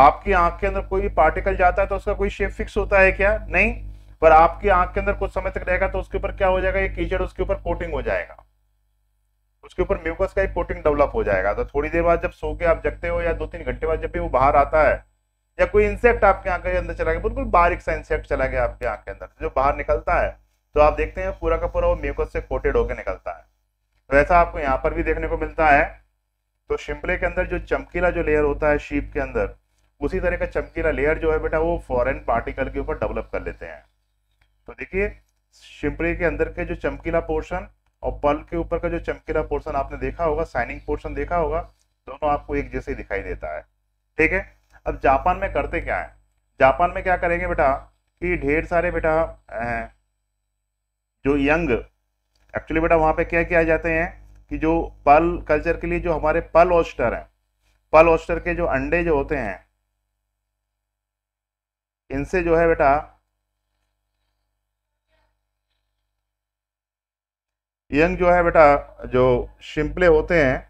Speaker 1: आपकी आंख के अंदर कोई भी पार्टिकल जाता है तो उसका कोई शेप फिक्स होता है क्या नहीं पर आपकी आंख के अंदर कुछ समय तक रहेगा तो उसके ऊपर क्या हो जाएगा ये कीचड़ उसके ऊपर कोटिंग हो जाएगा उसके ऊपर म्यूकस का एक कोटिंग डेवलप हो जाएगा तो थोड़ी देर बाद जब सो के आप जगते हो या दो तीन घंटे बाद जब भी वो बाहर आता है या कोई इंसेक्ट आपके आंख के अंदर चला गया बिल्कुल बारीक सा इंसेक्ट चला गया आपके आंख के अंदर जो बाहर निकलता है तो आप देखते हैं पूरा का पूरा वो म्यूकस से कोटेड होकर निकलता है वैसा तो आपको यहाँ पर भी देखने को मिलता है तो शिमले के अंदर जो चमकीला जो लेयर होता है शीप के अंदर उसी तरह का चमकीला लेयर जो है बेटा वो फॉरेन पार्टिकल के ऊपर डेवलप कर लेते हैं तो देखिए शिमले के अंदर के जो चमकीला पोर्शन और पल के ऊपर का जो चमकीला पोर्शन आपने देखा होगा साइनिंग पोर्शन देखा होगा दोनों आपको एक जैसे दिखाई देता है ठीक है अब जापान में करते क्या है जापान में क्या करेंगे बेटा कि ढेर सारे बेटा जो यंग एक्चुअली बेटा वहाँ पे क्या किया जाते हैं कि जो पल कल्चर के लिए जो हमारे पल ऑस्टर हैं पल ऑस्टर के जो अंडे जो होते हैं इनसे जो है बेटा यंग जो है बेटा जो शिम्पले होते हैं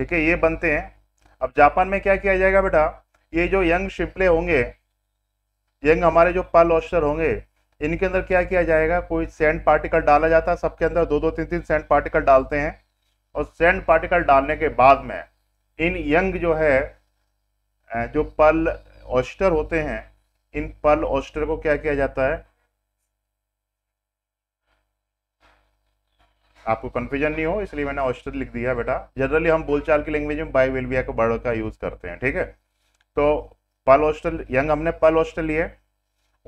Speaker 1: ठीक है ये बनते हैं अब जापान में क्या किया जाएगा बेटा ये जो यंग शिपले होंगे यंग हमारे जो पल ऑस्टर होंगे इनके अंदर क्या किया जाएगा कोई सैंड पार्टिकल डाला जाता है सबके अंदर दो दो तीन तीन सैंड पार्टिकल डालते हैं और सैंड पार्टिकल डालने के बाद में इन यंग जो है जो पल ऑस्टर होते हैं इन पल ऑस्टर को क्या किया जाता है आपको कन्फ्यूजन नहीं हो इसलिए मैंने औषध लिख दिया बेटा जनरली हम बोलचाल की लैंग्वेज में बाई वेलविया तो का वर्ड का यूज़ करते हैं ठीक है तो पल हॉस्टल यंग हमने पल हॉस्टल लिए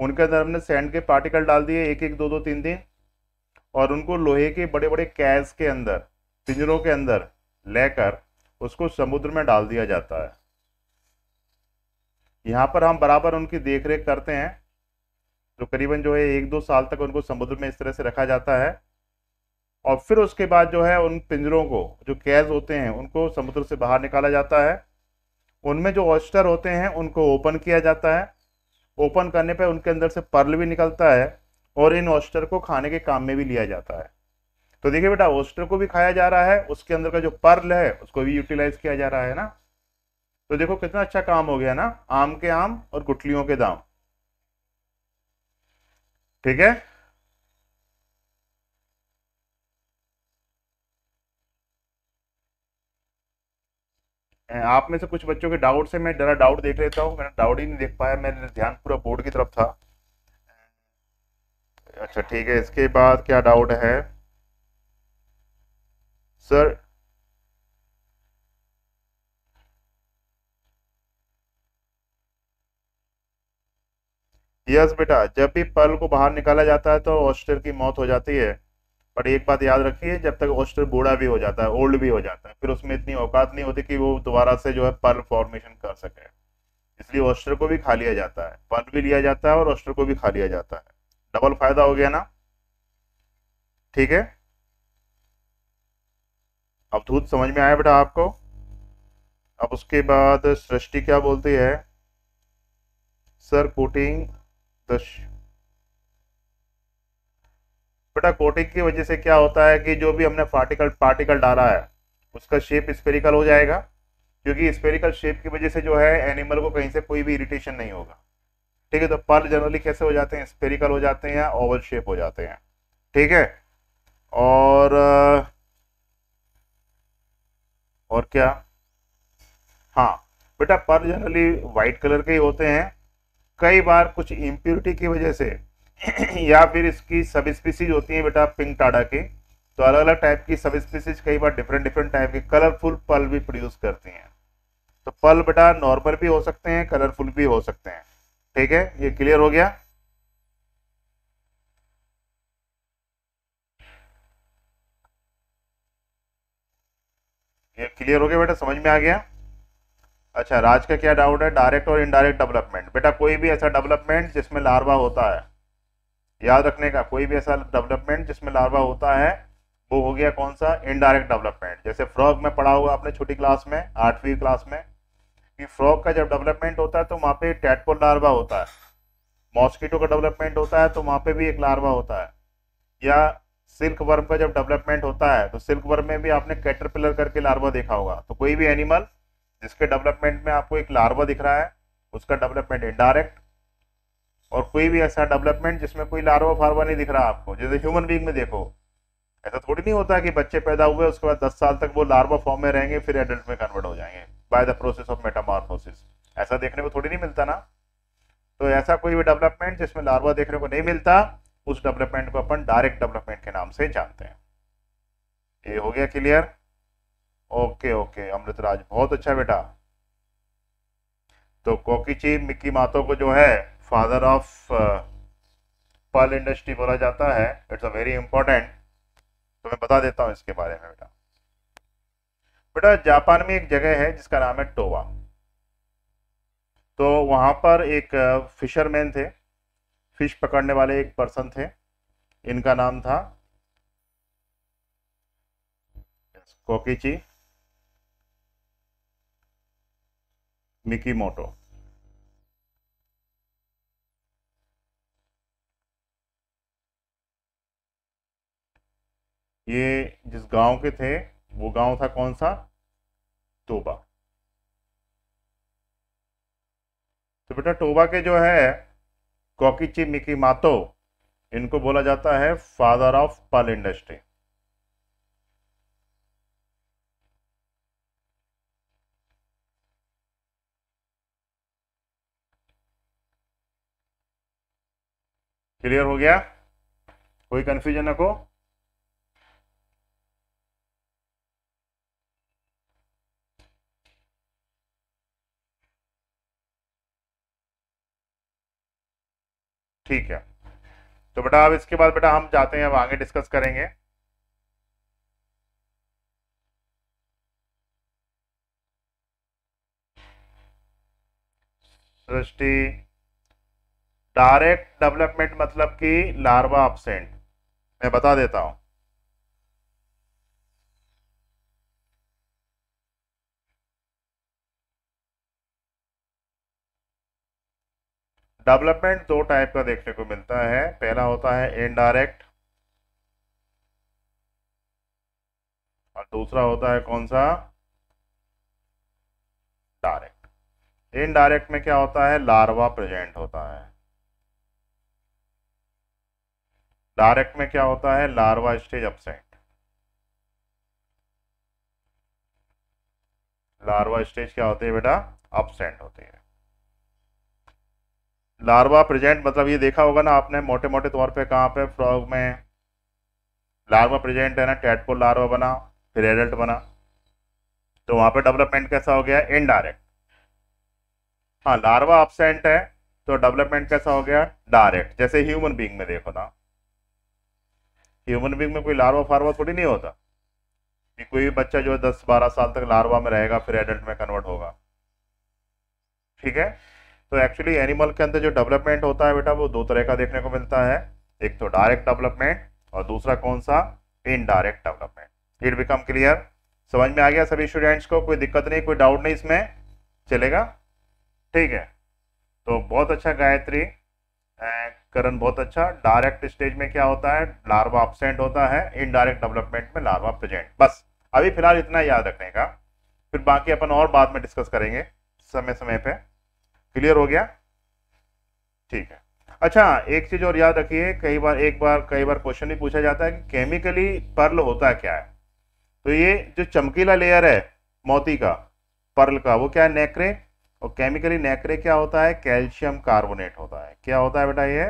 Speaker 1: उनके अंदर हमने सैंड के पार्टिकल डाल दिए एक एक दो दो तीन दिन और उनको लोहे के बड़े बड़े कैस के अंदर पिंजरों के अंदर लेकर उसको समुद्र में डाल दिया जाता है यहाँ पर हम बराबर उनकी देख रेख करते हैं जो करीबन जो है एक दो साल तक उनको समुद्र में इस तरह से रखा जाता है और फिर उसके बाद जो है उन पिंजरों को जो कैज होते हैं उनको समुद्र से बाहर निकाला जाता है उनमें जो ऑस्टर होते हैं उनको ओपन किया जाता है ओपन करने पर उनके अंदर से पर्ल भी निकलता है और इन ऑस्टर को खाने के काम में भी लिया जाता है तो देखिए बेटा ऑस्टर को भी खाया जा रहा है उसके अंदर का जो पर्ल है उसको भी यूटिलाइज किया जा रहा है ना तो देखो कितना अच्छा काम हो गया ना आम के आम और गुटलियों के दाम ठीक है आप में से कुछ बच्चों के डाउट से मैं जरा डाउट देख लेता हूँ मैंने डाउट ही नहीं देख पाया मेरा ध्यान पूरा बोर्ड की तरफ था अच्छा ठीक है इसके बाद क्या डाउट है सर यस बेटा जब भी पल को बाहर निकाला जाता है तो ऑस्टर की मौत हो जाती है बट एक बात याद रखिए जब तक ऑस्टर बूढ़ा भी हो जाता है ओल्ड भी हो जाता है फिर उसमें इतनी औकात नहीं होती कि वो दोबारा से जो है पर फॉर्मेशन कर सके इसलिए ऑस्टर को भी खा लिया जाता है पर भी लिया जाता है और ऑस्टर को भी खा लिया जाता है डबल फायदा हो गया ना ठीक है अब दूध समझ में आया बेटा आपको अब उसके बाद सृष्टि क्या बोलती है सर कोटिंग बेटा कोटिंग की वजह से क्या होता है कि जो भी हमने पार्टिकल पार्टिकल डाला है उसका शेप स्पेरिकल हो जाएगा क्योंकि स्पेरिकल शेप की वजह से जो है एनिमल को कहीं से कोई भी इरिटेशन नहीं होगा ठीक है तो पर्ल जनरली कैसे हो जाते हैं स्पेरिकल हो जाते हैं या ओवल शेप हो जाते हैं ठीक है और और क्या हाँ बेटा पर्ल जनरली वाइट कलर के ही होते हैं कई बार कुछ इम्प्योरिटी की वजह से [clears throat] या फिर इसकी सब स्पीसीज होती है बेटा पिंक टाडा के तो अलग अलग टाइप की सब स्पीसीज कई बार डिफरेंट डिफरेंट टाइप के कलरफुल पल भी प्रोड्यूस करती हैं तो पल बेटा नॉर्मल भी हो सकते हैं कलरफुल भी हो सकते हैं ठीक है ये क्लियर हो गया ये क्लियर हो गया बेटा समझ में आ गया अच्छा राज का क्या डाउट है डायरेक्ट और इनडायरेक्ट डेवलपमेंट बेटा कोई भी ऐसा डेवलपमेंट जिसमें लार्वा होता है याद रखने का कोई भी ऐसा डेवलपमेंट जिसमें लार्वा होता है वो हो गया कौन सा इनडायरेक्ट डेवलपमेंट जैसे फ्रॉग में पढ़ा होगा आपने छोटी क्लास में आठवीं क्लास में कि फ्रॉग का जब डेवलपमेंट होता है तो वहाँ पे टैटपोल लार्वा होता है मॉस्किटो का डेवलपमेंट होता है तो वहाँ पे भी एक लार्वा होता है या सिल्क वर्म का जब डेवलपमेंट होता है तो सिल्क वर्म में भी आपने कैटरपिलर करके लार्वा देखा होगा तो कोई भी एनिमल जिसके डेवलपमेंट में आपको एक लार्वा दिख रहा है उसका डेवलपमेंट इनडायरेक्ट और कोई भी ऐसा डेवलपमेंट जिसमें कोई लार्वा फार्वा नहीं दिख रहा आपको जैसे ह्यूमन बींग में देखो ऐसा थोड़ी नहीं होता कि बच्चे पैदा हुए उसके बाद दस साल तक वो लार्वा फॉर्म में रहेंगे फिर एडल्ट में कन्वर्ट हो जाएंगे by the process of metamorphosis ऐसा देखने को थोड़ी नहीं मिलता ना तो ऐसा कोई भी डेवलपमेंट जिसमें लार्वा देखने को नहीं मिलता उस डेवलपमेंट को अपन डायरेक्ट डेवलपमेंट के नाम से जानते हैं ये हो गया क्लियर ओके ओके अमृतराज बहुत अच्छा बेटा तो कोकीची मिक्की मातो को जो है फादर ऑफ पर्ल इंडस्ट्री बोला जाता है इट्स अ वेरी इंपॉर्टेंट तो मैं बता देता हूँ इसके बारे में बेटा बेटा जापान में एक जगह है जिसका नाम है टोवा तो वहाँ पर एक फिशरमैन uh, थे फिश पकड़ने वाले एक पर्सन थे इनका नाम था कोकीची मिकी मोटो ये जिस गांव के थे वो गांव था कौन सा टोबा तो बेटा टोबा के जो है कॉकीची मिकी मातो इनको बोला जाता है father of pearl industry clear हो गया कोई कंफ्यूजन है को ठीक है तो बेटा अब इसके बाद बेटा हम जाते हैं अब आगे डिस्कस करेंगे सृष्टि डायरेक्ट डेवलपमेंट मतलब कि लार्वा ऑप्शेंट मैं बता देता हूं डेवलपमेंट दो टाइप का देखने को मिलता है पहला होता है इनडायरेक्ट और दूसरा होता है कौन सा डायरेक्ट इनडायरेक्ट में क्या होता है लार्वा प्रेजेंट होता है डायरेक्ट में क्या होता है larva stage absent larva stage क्या होती है बेटा अपसेंट होती है लार्वा प्रेजेंट मतलब ये देखा होगा ना आपने मोटे मोटे तौर पे कहाँ पे फ्रॉग में लार्वा प्रेजेंट है ना टैटपोल लार्वा बना फिर एडल्ट बना तो वहाँ पे डेवलपमेंट कैसा हो गया इनडायरेक्ट हाँ लार्वा अपसेंट है तो डेवलपमेंट कैसा हो गया डायरेक्ट जैसे ह्यूमन बींग में देखो ना ह्यूमन बींग में कोई लार्वा फार्वा थोड़ी नहीं होता कि कोई भी बच्चा जो है दस बारह साल तक लार्वा में रहेगा फिर एडल्ट में कन्वर्ट होगा ठीक है तो एक्चुअली एनिमल के अंदर जो डेवलपमेंट होता है बेटा वो दो तरह का देखने को मिलता है एक तो डायरेक्ट डेवलपमेंट और दूसरा कौन सा indirect development it become clear समझ में आ गया सभी स्टूडेंट्स को कोई दिक्कत नहीं कोई डाउट नहीं इसमें चलेगा ठीक है तो बहुत अच्छा गायत्री करण बहुत अच्छा डायरेक्ट स्टेज में क्या होता है लार्वा ऑब्सेंट होता है इनडायरेक्ट डेवलपमेंट में लार्वा प्रेजेंट बस अभी फिलहाल इतना याद रखने का फिर बाकी अपन और बाद में डिस्कस करेंगे समय समय पर क्लियर हो गया ठीक है अच्छा एक चीज और याद रखिए कई बार एक बार कई बार क्वेश्चन भी पूछा जाता है कि केमिकली पर्ल होता क्या है तो ये जो चमकीला लेयर है मोती का पर्ल का वो क्या है नेकरे और केमिकली नेकरे क्या होता है कैल्शियम कार्बोनेट होता है क्या होता है बेटा ये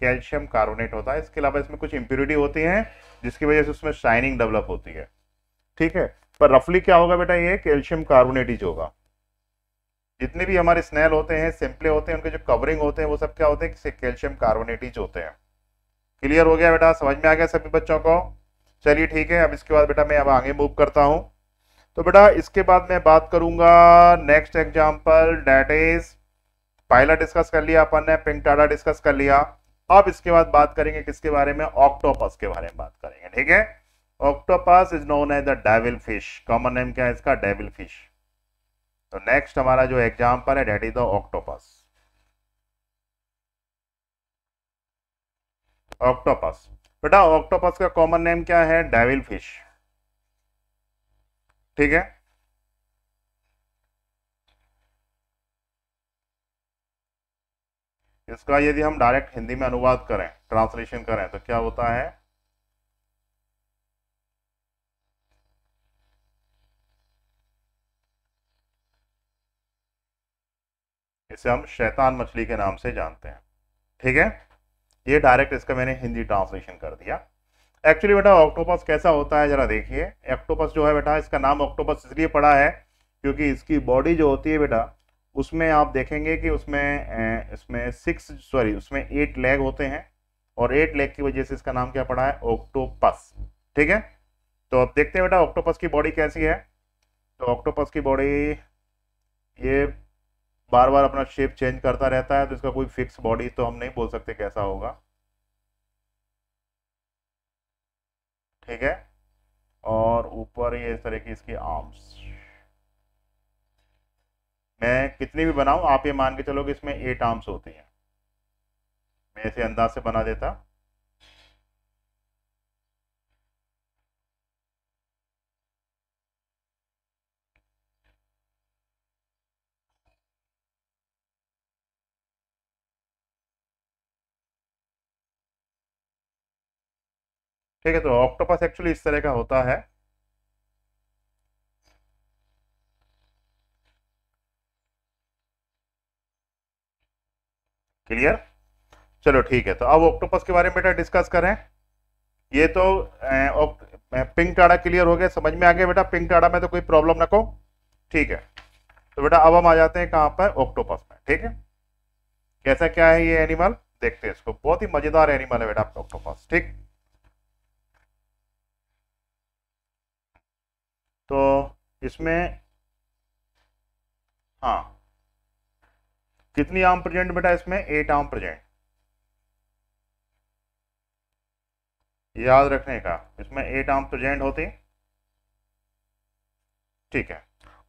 Speaker 1: कैल्शियम कार्बोनेट होता है इसके अलावा इसमें कुछ इंप्यूरिटी होती है जिसकी वजह से उसमें शाइनिंग डेवलप होती है ठीक है पर रफली क्या होगा बेटा ये कैल्शियम कार्बोनेट ही होगा जितने भी हमारे स्नेल होते हैं सिंपले होते हैं उनके जो कवरिंग होते हैं वो सब क्या होते हैं कैल्शियम ही होते हैं क्लियर हो गया बेटा समझ में आ गया सभी बच्चों को चलिए ठीक है अब इसके बाद बेटा मैं अब आगे मूव करता हूँ तो बेटा इसके बाद मैं बात करूंगा next example that is pilot discuss कर लिया अपन ने पिंक टाटा डिस्कस कर लिया अब इसके बाद बात करेंगे किसके बारे में ऑक्टोपस के बारे में बात करेंगे ठीक है octopus is known as the devil fish common name क्या है इसका डेविल फिश तो नेक्स्ट हमारा जो एग्जाम्पल है that is the octopus octopus बेटा ऑक्टोपस का कॉमन नेम क्या है डेविल फिश ठीक है इसका यदि हम डायरेक्ट हिंदी में अनुवाद करें ट्रांसलेशन करें तो क्या होता है इसे हम शैतान मछली के नाम से जानते हैं ठीक है ये डायरेक्ट इसका मैंने हिंदी ट्रांसलेशन कर दिया एक्चुअली बेटा ऑक्टोपस कैसा होता है ज़रा देखिए ऑक्टोपस जो है बेटा इसका नाम ऑक्टोपस इसलिए पड़ा है क्योंकि इसकी बॉडी जो होती है बेटा उसमें आप देखेंगे कि उसमें इसमें सिक्स सॉरी उसमें एट लेग होते हैं और एट लेग की वजह से इसका नाम क्या पड़ा है ऑक्टोपस ठीक है तो अब देखते हैं बेटा ऑक्टोपस की बॉडी कैसी है तो ऑक्टोपस की बॉडी ये बार बार अपना शेप चेंज करता रहता है तो इसका कोई फिक्स बॉडी तो हम नहीं बोल सकते कैसा होगा ठीक है और ऊपर ये इस तरह की इसकी आर्म्स मैं कितनी भी बनाऊं आप ये मान के चलो कि इसमें एट आर्म्स होती हैं मैं इसे अंदाज से बना देता ठीक है तो ऑक्टोपस एक्चुअली इस तरह का होता है क्लियर चलो ठीक है तो अब ऑक्टोपस के बारे में बेटा डिस्कस करें ये तो पिंक टाड़ा क्लियर हो गया समझ में आ गया बेटा पिंक टाड़ा में तो कोई प्रॉब्लम ना को ठीक है तो बेटा अब हम आ जाते हैं कहाँ पर ऑक्टोपस में ठीक है कैसा क्या है ये एनिमल देखते हैं इसको बहुत ही मजेदार एनिमल है बेटा ऑक्टोपस ठीक तो इसमें हाँ कितनी आम प्रेजेंट बेटा इसमें एट आम प्रेजेंट याद रखने का इसमें एट आम प्रेजेंट होती ठीक है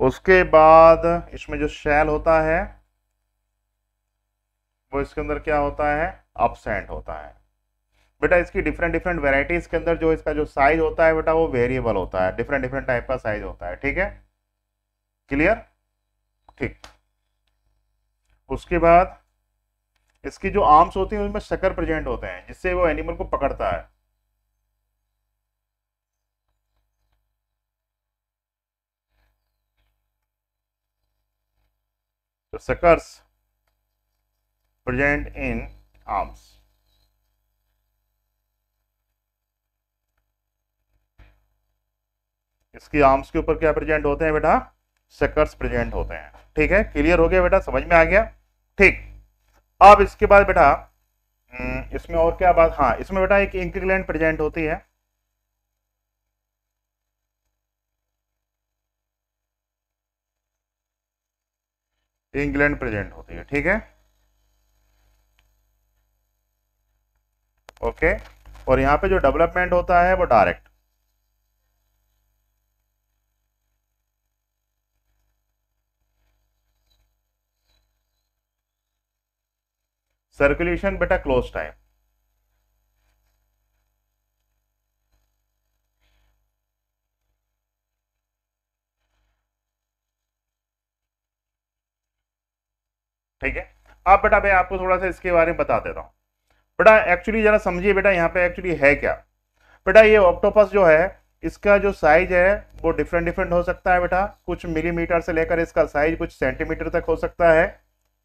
Speaker 1: उसके बाद इसमें जो शैल होता है वो इसके अंदर क्या होता है अपसेंट होता है बेटा इसकी डिफरेंट डिफरेंट वेराइटीज के अंदर जो इसका जो साइज होता है बेटा वो वेरिएबल होता है डिफरेंट डिफरेंट टाइप का साइज होता है ठीक है क्लियर ठीक उसके बाद इसकी जो आर्म्स होती है उसमें शकर प्रेजेंट होते हैं जिससे वो एनिमल को पकड़ता है तो सकर्स प्रेजेंट इन आर्म्स इसके आर्म्स के ऊपर क्या प्रेजेंट होते हैं बेटा सेकर्स प्रेजेंट होते हैं ठीक है क्लियर हो गया बेटा समझ में आ गया ठीक अब इसके बाद बेटा हम्म, इसमें और क्या बात हाँ इसमें बेटा एक इंक्रीग्लैंड प्रेजेंट होती है इंग्लैंड प्रेजेंट होती है ठीक है ओके और यहां पे जो डेवलपमेंट होता है वो डायरेक्ट सर्कुलेशन बेटा क्लोज टाइम ठीक है अब बेटा मैं आपको थोड़ा सा इसके बारे में बता देता हूं बेटा एक्चुअली जरा समझिए बेटा यहाँ पे एक्चुअली है क्या बेटा ये ऑक्टोपस जो है इसका जो साइज है वो डिफरेंट डिफरेंट हो सकता है बेटा कुछ मिलीमीटर से लेकर इसका साइज कुछ सेंटीमीटर तक हो सकता है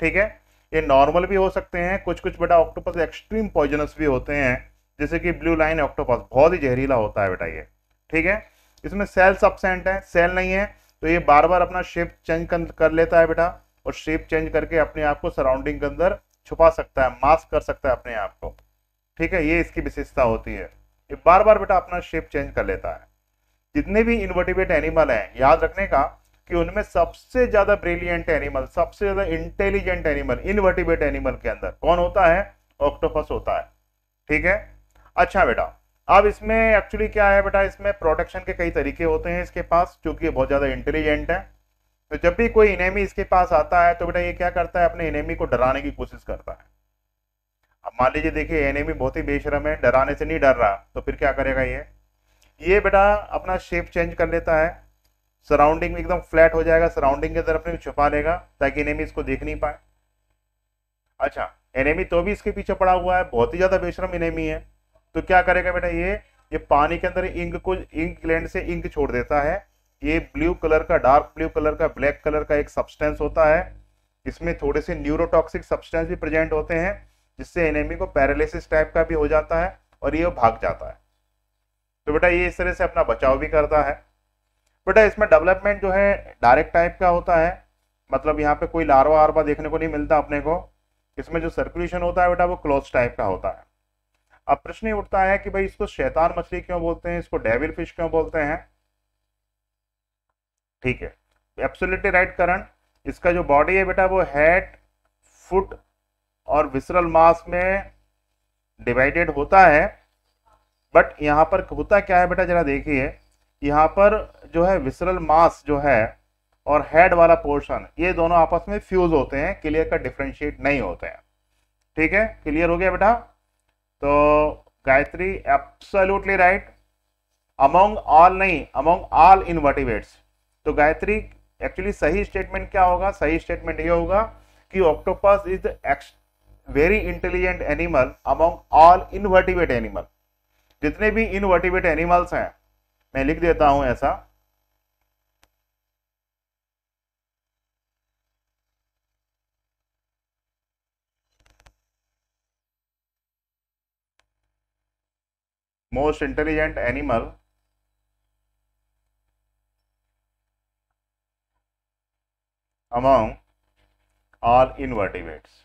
Speaker 1: ठीक है ये नॉर्मल भी हो सकते हैं कुछ कुछ बेटा ऑक्टोपस एक्सट्रीम पॉइजनस भी होते हैं जैसे कि ब्लू लाइन ऑक्टोपस बहुत ही जहरीला होता है बेटा ये ठीक है इसमें सेल सबसेंट है सेल नहीं है तो ये बार बार अपना शेप चेंज कर लेता है बेटा और शेप चेंज करके अपने आप को सराउंडिंग के अंदर छुपा सकता है मास्क कर सकता है अपने आप को ठीक है ये इसकी विशेषता होती है ये बार बार बेटा अपना शेप चेंज कर लेता है जितने भी इन्वर्टिबेट एनिमल हैं याद रखने का कि उनमें सबसे ज्यादा ब्रिलियंट एनिमल सबसे ज्यादा इंटेलिजेंट एनिमल इनवर्टिबेट एनिमल के अंदर कौन होता है ऑक्टोपस होता है ठीक है अच्छा बेटा अब इसमें एक्चुअली क्या है बेटा इसमें प्रोटेक्शन के कई तरीके होते हैं इसके पास क्योंकि ये बहुत ज़्यादा इंटेलिजेंट है तो जब भी कोई इनेमी इसके पास आता है तो बेटा ये क्या करता है अपने इनेमी को डराने की कोशिश करता है अब मान लीजिए देखिए एनेमी बहुत ही बेशरम है डराने से नहीं डर रहा तो फिर क्या करेगा ये ये बेटा अपना शेप चेंज कर लेता है सराउंडिंग में एकदम फ्लैट हो जाएगा सराउंडिंग के तरफ में छुपा लेगा ताकि एनेमी इसको देख नहीं पाए अच्छा एनेमी तो भी इसके पीछे पड़ा हुआ है बहुत ही ज़्यादा बेशरम एनेमी है तो क्या करेगा बेटा ये ये पानी के अंदर इंक को इंक ग्लैंड से इंक छोड़ देता है ये ब्लू कलर का डार्क ब्लू कलर का ब्लैक कलर का एक सब्सटेंस होता है इसमें थोड़े से न्यूरोटॉक्सिक सब्सटेंस भी प्रेजेंट होते हैं जिससे एनेमी को पैरालिसिस टाइप का भी हो जाता है और ये भाग जाता है तो बेटा ये इस तरह से अपना बचाव भी करता है बेटा इसमें डेवलपमेंट जो है डायरेक्ट टाइप का होता है मतलब यहाँ पे कोई लार्वा आरवा देखने को नहीं मिलता अपने को इसमें जो सर्कुलेशन होता है बेटा वो क्लोज टाइप का होता है अब प्रश्न ये उठता है कि भाई इसको शैतान मछली क्यों बोलते हैं इसको डेविल फिश क्यों बोलते हैं ठीक है एब्सोल्युटली राइट करण इसका जो बॉडी है बेटा वो हेड फुट और विसरल मास में डिवाइडेड होता है बट यहाँ पर होता क्या है बेटा जरा देखिए यहाँ पर जो है विसरल मास जो है और हेड वाला पोर्शन ये दोनों आपस में फ्यूज होते हैं क्लियर का डिफ्रेंशिएट नहीं होते हैं ठीक है क्लियर हो गया बेटा तो Gayatri absolutely right among all नहीं अमोंग ऑल इनवर्टिवेट्स तो गायत्री एक्चुअली सही स्टेटमेंट क्या होगा सही स्टेटमेंट ये होगा कि octopus is very intelligent animal among all invertebrate animal जितने भी इनवर्टिवेट एनिमल्स हैं मैं लिख देता हूं ऐसा most intelligent animal among all invertebrates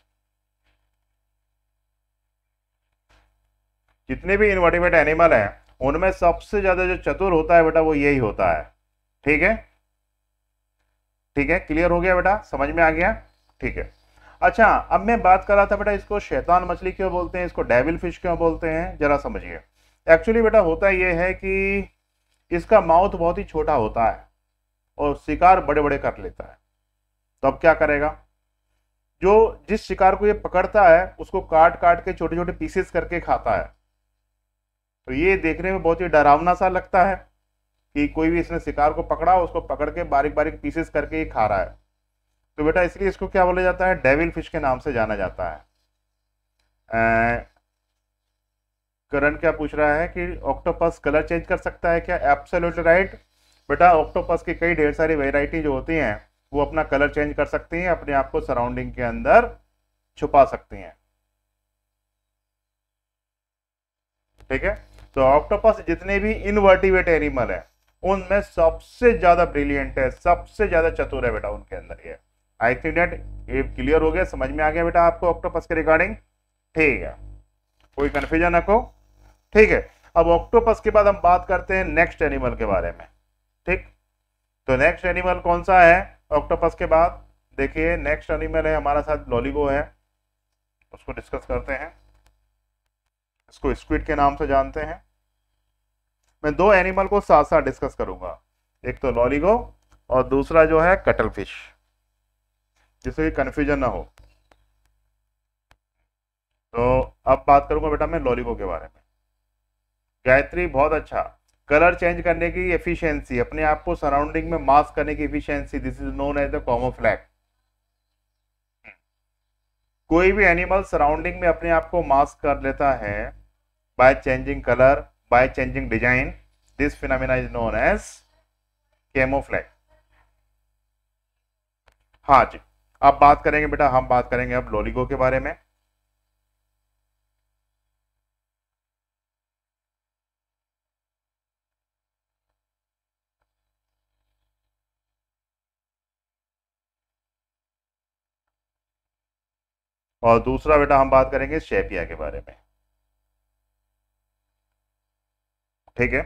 Speaker 1: जितने भी इन्वर्टिवेट एनिमल हैं उनमें सबसे ज्यादा जो चतुर होता है बेटा वो यही होता है ठीक है ठीक है क्लियर हो गया बेटा समझ में आ गया ठीक है अच्छा अब मैं बात कर रहा था बेटा इसको शैतान मछली क्यों बोलते हैं इसको डेविल फिश क्यों बोलते हैं जरा समझिए एक्चुअली बेटा होता ये है कि इसका माउथ बहुत ही छोटा होता है और शिकार बड़े बड़े कर लेता है तो अब क्या करेगा जो जिस शिकार को ये पकड़ता है उसको काट काट के छोटे छोटे पीसेस करके खाता है तो ये देखने में बहुत ही डरावना सा लगता है कि कोई भी इसने शिकार को पकड़ा उसको पकड़ के बारीक बारीक पीसेस करके ही खा रहा है तो बेटा इसलिए इसको क्या बोला जाता है डेविल फिश के नाम से जाना जाता है करण क्या पूछ रहा है कि ऑक्टोपस कलर चेंज कर सकता है क्या एब्सोल्यूट राइट बेटा ऑक्टोपस की कई ढेर सारी वेराइटी जो होती हैं वो अपना कलर चेंज कर सकती हैं अपने आप को सराउंडिंग के अंदर छुपा सकती हैं ठीक है तो ऑक्टोपस जितने भी इनवर्टिवेट एनिमल है उनमें सबसे ज़्यादा ब्रिलियंट है सबसे ज़्यादा चतुर है बेटा उनके अंदर ये आई थिंक डेट ये क्लियर हो गया समझ में आ गया बेटा आपको ऑक्टोपस के रिगार्डिंग ठीक है कोई कन्फ्यूजन रखो ठीक है अब ऑक्टोपस के बाद हम बात करते हैं नेक्स्ट एनिमल के बारे में ठीक तो नेक्स्ट एनिमल कौन सा है ऑक्टोपस के बाद देखिए नेक्स्ट एनिमल है हमारा साथ लॉलीबो है उसको डिस्कस करते हैं इसको स्क्विड के नाम से जानते हैं मैं दो एनिमल को साथ साथ डिस्कस करूंगा एक तो लॉलीगो और दूसरा जो है कटल फिश जिससे कन्फ्यूजन ना हो तो अब बात करूंगा बेटा मैं लॉलीगो के बारे में गायत्री बहुत अच्छा कलर चेंज करने की एफिशिएंसी अपने आप को सराउंडिंग में मास्क करने की efficiency this is known as the camouflage कोई भी एनिमल सराउंडिंग में अपने आप को मास्क कर लेता है by changing colour by changing design this phenomena is known as flag हाँ जी अब बात करेंगे बेटा हम बात करेंगे अब लोलिगो के बारे में और दूसरा बेटा हम बात करेंगे शेफिया के बारे में ठीक है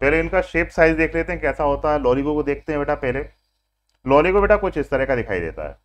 Speaker 1: पहले इनका शेप साइज देख लेते हैं कैसा होता है लॉलीगो को देखते हैं बेटा पहले लॉलीगो बेटा कुछ इस तरह का दिखाई देता है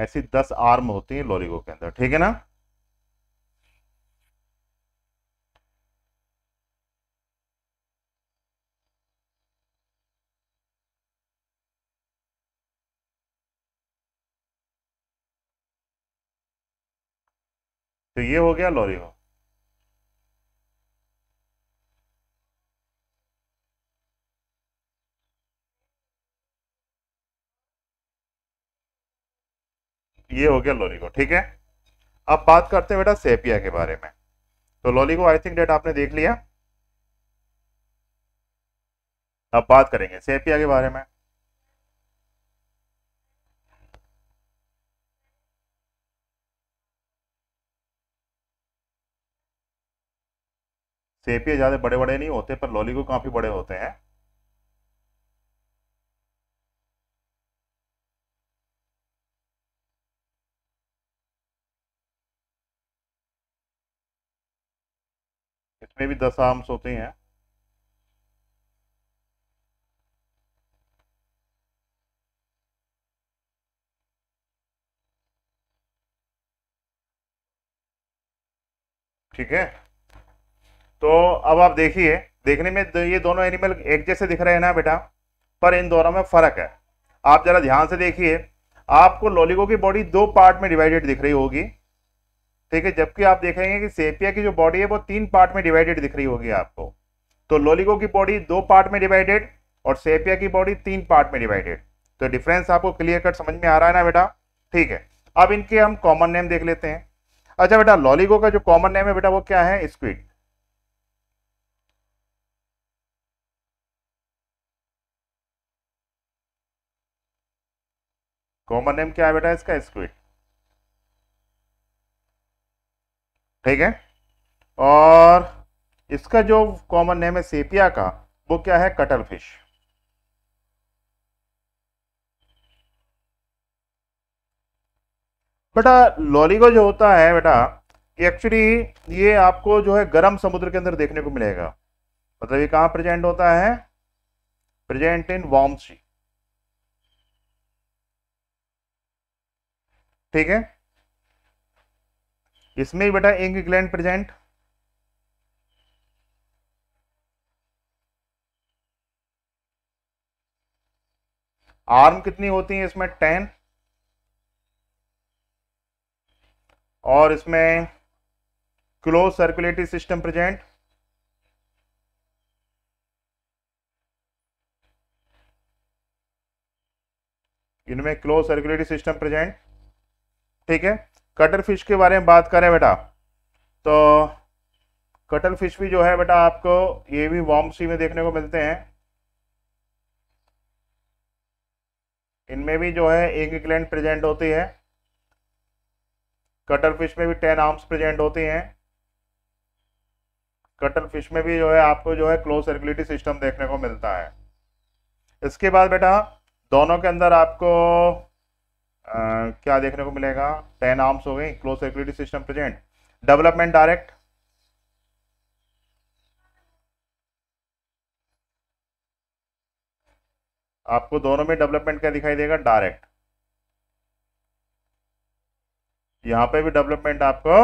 Speaker 1: ऐसे दस आर्म होते हैं लॉलीगो के अंदर ठीक है ना तो ये हो गया लॉरीगो ये हो गया लॉलीगो ठीक है अब बात करते हैं बेटा सेपिया के बारे में तो लॉलीगो आई थिंक डेट आपने देख लिया अब बात करेंगे सेपिया के बारे में सेपिया ज़्यादा बड़े बड़े नहीं होते पर लॉलीगो काफ़ी बड़े होते हैं इसमें भी दशांश होते हैं ठीक है तो अब आप देखिए देखने में तो ये दोनों एनिमल एक जैसे दिख रहे हैं ना बेटा पर इन दोनों में फर्क है आप जरा ध्यान से देखिए आपको लॉलीगो की बॉडी दो पार्ट में डिवाइडेड दिख रही होगी ठीक है जबकि आप देखेंगे कि सेपिया की जो बॉडी है वो तीन पार्ट में डिवाइडेड दिख रही होगी आपको तो लोलिगो की बॉडी दो पार्ट में डिवाइडेड और सेपिया की बॉडी तीन पार्ट में डिवाइडेड तो डिफरेंस आपको क्लियर कट समझ में आ रहा है ना बेटा ठीक है अब इनके हम कॉमन नेम देख लेते हैं अच्छा बेटा लॉलीगो का जो कॉमन नेम है बेटा वो क्या है स्क्विड कॉमन नेम क्या है बेटा इसका स्क्विड ठीक है और इसका जो कॉमन नेम है सेपिया का वो क्या है कटल फिश बेटा लॉलीगो जो होता है बेटा एक्चुअली ये आपको जो है गर्म समुद्र के अंदर देखने को मिलेगा मतलब ये कहाँ प्रेजेंट होता है प्रेजेंट इन वार्म ठीक है इसमें बेटा इंग ग्लैंड प्रेजेंट आर्म कितनी होती है इसमें टेन और इसमें क्लोज सर्कुलेटरी सिस्टम प्रेजेंट इनमें क्लोज सर्कुलेटरी सिस्टम प्रेजेंट ठीक है कटर फिश के बारे में बात करें बेटा तो कटर फिश भी जो है बेटा आपको ये भी वार्म सी में देखने को मिलते हैं इनमें भी जो है एक इक्लैंड प्रेजेंट होती है कटर फिश में भी टेन आर्म्स प्रेजेंट होती हैं कटर फिश में भी जो है आपको जो है क्लोज सर्कुलेटरी सिस्टम देखने को मिलता है इसके बाद बेटा दोनों के अंदर आपको क्या देखने को मिलेगा टेन आर्म्स हो गए close security system present development direct आपको दोनों में डेवलपमेंट क्या दिखाई देगा डायरेक्ट यहां पे भी डेवलपमेंट आपको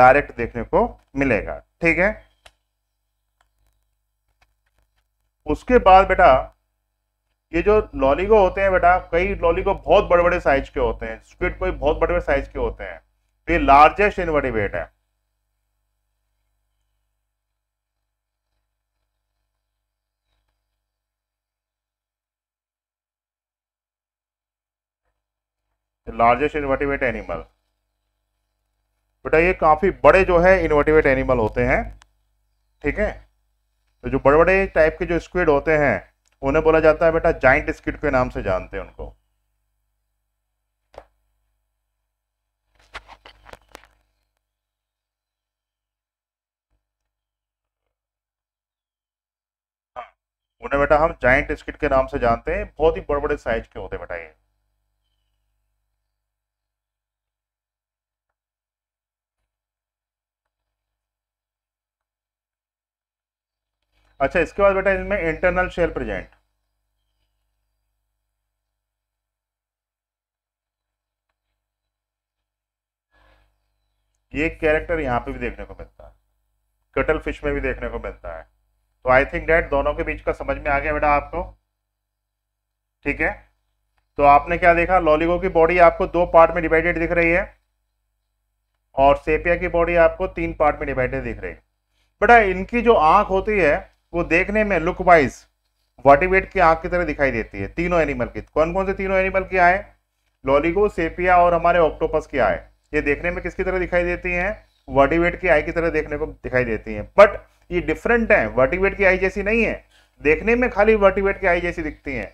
Speaker 1: डायरेक्ट देखने को मिलेगा ठीक है उसके बाद बेटा ये जो लॉलीगो होते हैं बेटा कई लॉलीगो बहुत बड़े बड़े साइज के होते हैं स्क्विड कोई बहुत बड़े बड़े साइज के होते हैं तो ये लार्जेस्ट इनवर्टिबेट है लार्जेस्ट इन्वर्टिवेट एनिमल बेटा ये काफ़ी बड़े जो है इन्वर्टिवेट एनिमल होते हैं ठीक है तो जो बड़े बड़े टाइप के जो स्क्विड होते हैं उन्हें बोला जाता है बेटा जाइंट स्किड के नाम से जानते हैं उनको हाँ, उन्हें बेटा हम जाइंट स्किड के नाम से जानते हैं बहुत ही बड़े बड़े साइज के होते हैं बेटा ये अच्छा इसके बाद बेटा इनमें इंटरनल शेल प्रेजेंट ये कैरेक्टर यहाँ पे भी देखने को मिलता है कटल फिश में भी देखने को मिलता है तो आई थिंक डेट दोनों के बीच का समझ में आ गया बेटा आपको ठीक है तो आपने क्या देखा लॉलीगो की बॉडी आपको दो पार्ट में डिवाइडेड दिख रही है और सेपिया की बॉडी आपको तीन पार्ट में डिवाइडेड दिख रही है बेटा इनकी जो आंख होती है वो देखने में लुक वाइज वाटिवेट की आंख की तरह दिखाई देती है तीनों एनिमल की कौन कौन से तीनों एनिमल की आए लॉलीगो सेपिया और हमारे ऑक्टोपस की आए ये देखने में किसकी तरह दिखाई देती हैं वर्टिवेट की आई की तरह देखने को दिखाई देती हैं बट ये डिफरेंट हैं वर्टिवेट की आई जैसी नहीं है देखने में खाली वर्टिवेट की आई जैसी दिखती हैं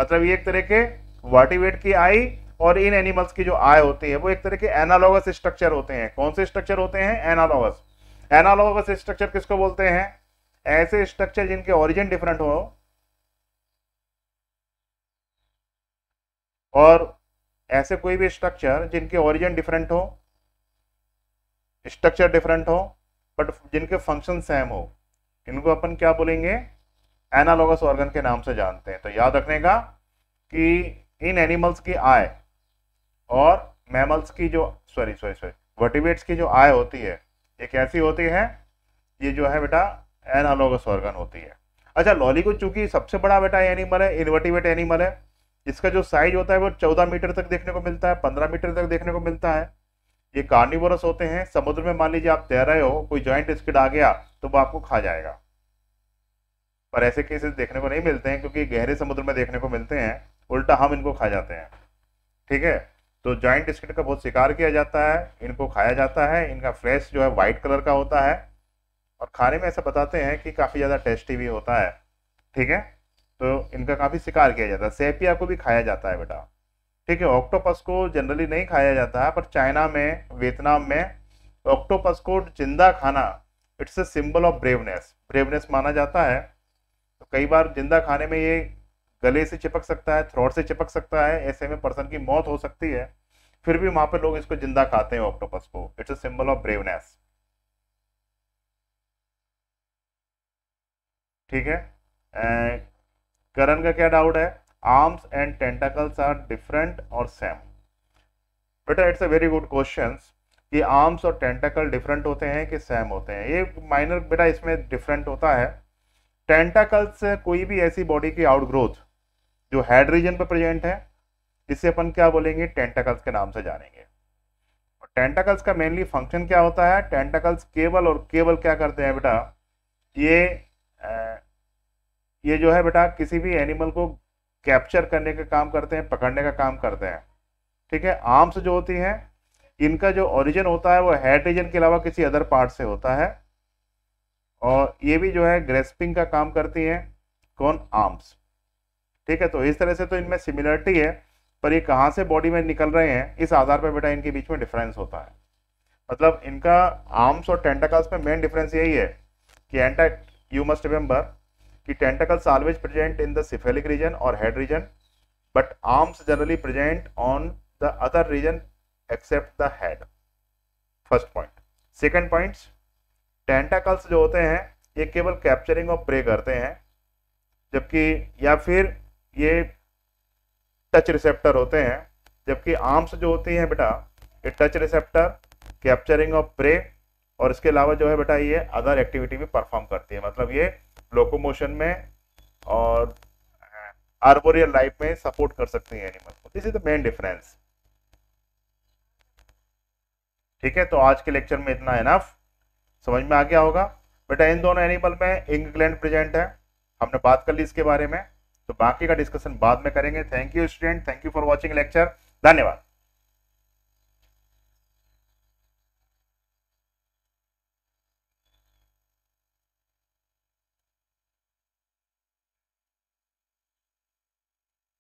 Speaker 1: मतलब ये एक तरह के वर्टिवेट की आई और इन एनिमल्स की जो आय होती है वो एक तरह के एनालॉगस स्ट्रक्चर होते हैं कौन से स्ट्रक्चर होते हैं एनालॉगस एनालॉगस स्ट्रक्चर किसको बोलते हैं ऐसे स्ट्रक्चर जिनके ओरिजिन डिफरेंट हो और ऐसे कोई भी स्ट्रक्चर जिनके ओरिजिन डिफरेंट हो स्ट्रक्चर डिफरेंट हो बट जिनके फंक्शन सेम हो इनको अपन क्या बोलेंगे एनालॉगस ऑर्गन के नाम से जानते हैं तो याद रखने का कि इन एनिमल्स की आय और मैमल्स की जो सॉरी सॉरी सॉरी वर्टिवेट्स की जो आय होती है एक ऐसी होती है ये जो है बेटा एनालोगस ऑर्गन होती है अच्छा लॉली को चूंकि सबसे बड़ा बेटा एनिमल है इन्वर्टिवेट एनिमल है इसका जो साइज होता है वो चौदह मीटर तक देखने को मिलता है पंद्रह मीटर तक देखने को मिलता है ये कार्निवोरस होते हैं समुद्र में मान लीजिए आप तैर रहे हो कोई जॉइंट स्किड आ गया तो वो आपको खा जाएगा पर ऐसे केसेस देखने को नहीं मिलते हैं क्योंकि गहरे समुद्र में देखने को मिलते हैं उल्टा हम इनको खा जाते हैं ठीक है तो जॉइंट स्किड का बहुत शिकार किया जाता है इनको खाया जाता है इनका फ्रेश जो है वाइट कलर का होता है और खाने में ऐसा बताते हैं कि काफ़ी ज़्यादा टेस्टी भी होता है ठीक है तो इनका काफ़ी शिकार किया जाता है सेपिया को भी खाया जाता है बेटा ठीक है ऑक्टोपस को जनरली नहीं खाया जाता है पर चाइना में वियतनाम में ऑक्टोपस को जिंदा खाना it's a symbol of braveness braveness माना जाता है तो कई बार जिंदा खाने में ये गले से चिपक सकता है थ्रोट से चिपक सकता है ऐसे में पर्सन की मौत हो सकती है फिर भी वहाँ पर लोग इसको जिंदा खाते हैं ऑक्टोपस को it's a symbol of braveness ठीक है करण का क्या डाउट है arms and tentacles are different और सेम बेटा it's a very good question कि आर्म्स और टेंटाकल डिफरेंट होते हैं कि सेम होते हैं ये माइनर बेटा इसमें डिफरेंट होता है टेंटाकल्स कोई भी ऐसी बॉडी की आउटग्रोथ जो हेड रीजन पर प्रेजेंट है इसे अपन क्या बोलेंगे टेंटाकल्स के नाम से जानेंगे और टेंटाकल्स का मेनली फंक्शन क्या होता है टेंटाकल्स केवल और केवल क्या करते हैं बेटा ये ये जो है बेटा किसी भी एनिमल को कैप्चर करने का काम करते हैं पकड़ने का काम करते हैं ठीक है आर्म्स जो होती हैं इनका जो ओरिजिन होता है वो हेड रीजन के अलावा किसी अदर पार्ट से होता है और ये भी जो है ग्रेस्पिंग का काम करती हैं कौन आर्म्स ठीक है तो इस तरह से तो इनमें सिमिलरिटी है पर ये कहाँ से बॉडी में निकल रहे हैं इस आधार पर बेटा इनके बीच में डिफरेंस होता है मतलब इनका आर्म्स और टेंटाकल्स में मेन डिफरेंस यही है कि एंटा यू मस्ट रिमेंबर कि tentacles always present in the cephalic region और head region but arms generally present on the other region except the head first point second points tentacles जो होते हैं ये केवल कैप्चरिंग और प्रे करते हैं जबकि या फिर ये टच रिसेप्टर होते हैं जबकि आर्म्स जो होती हैं बेटा ये touch receptor capturing of prey और इसके अलावा जो है बेटा ये अदर एक्टिविटी भी परफॉर्म करती है मतलब ये लोकोमोशन में और आर्बोरियल uh, लाइफ में सपोर्ट कर सकते हैं एनिमल को this is the main difference ठीक है तो आज के लेक्चर में इतना इनफ समझ में आ गया होगा बेटा इन दोनों एनिमल में इंग ग्लैंड प्रेजेंट है हमने बात कर ली इसके बारे में तो बाकी का डिस्कशन बाद में करेंगे thank you student thank you for watching lecture धन्यवाद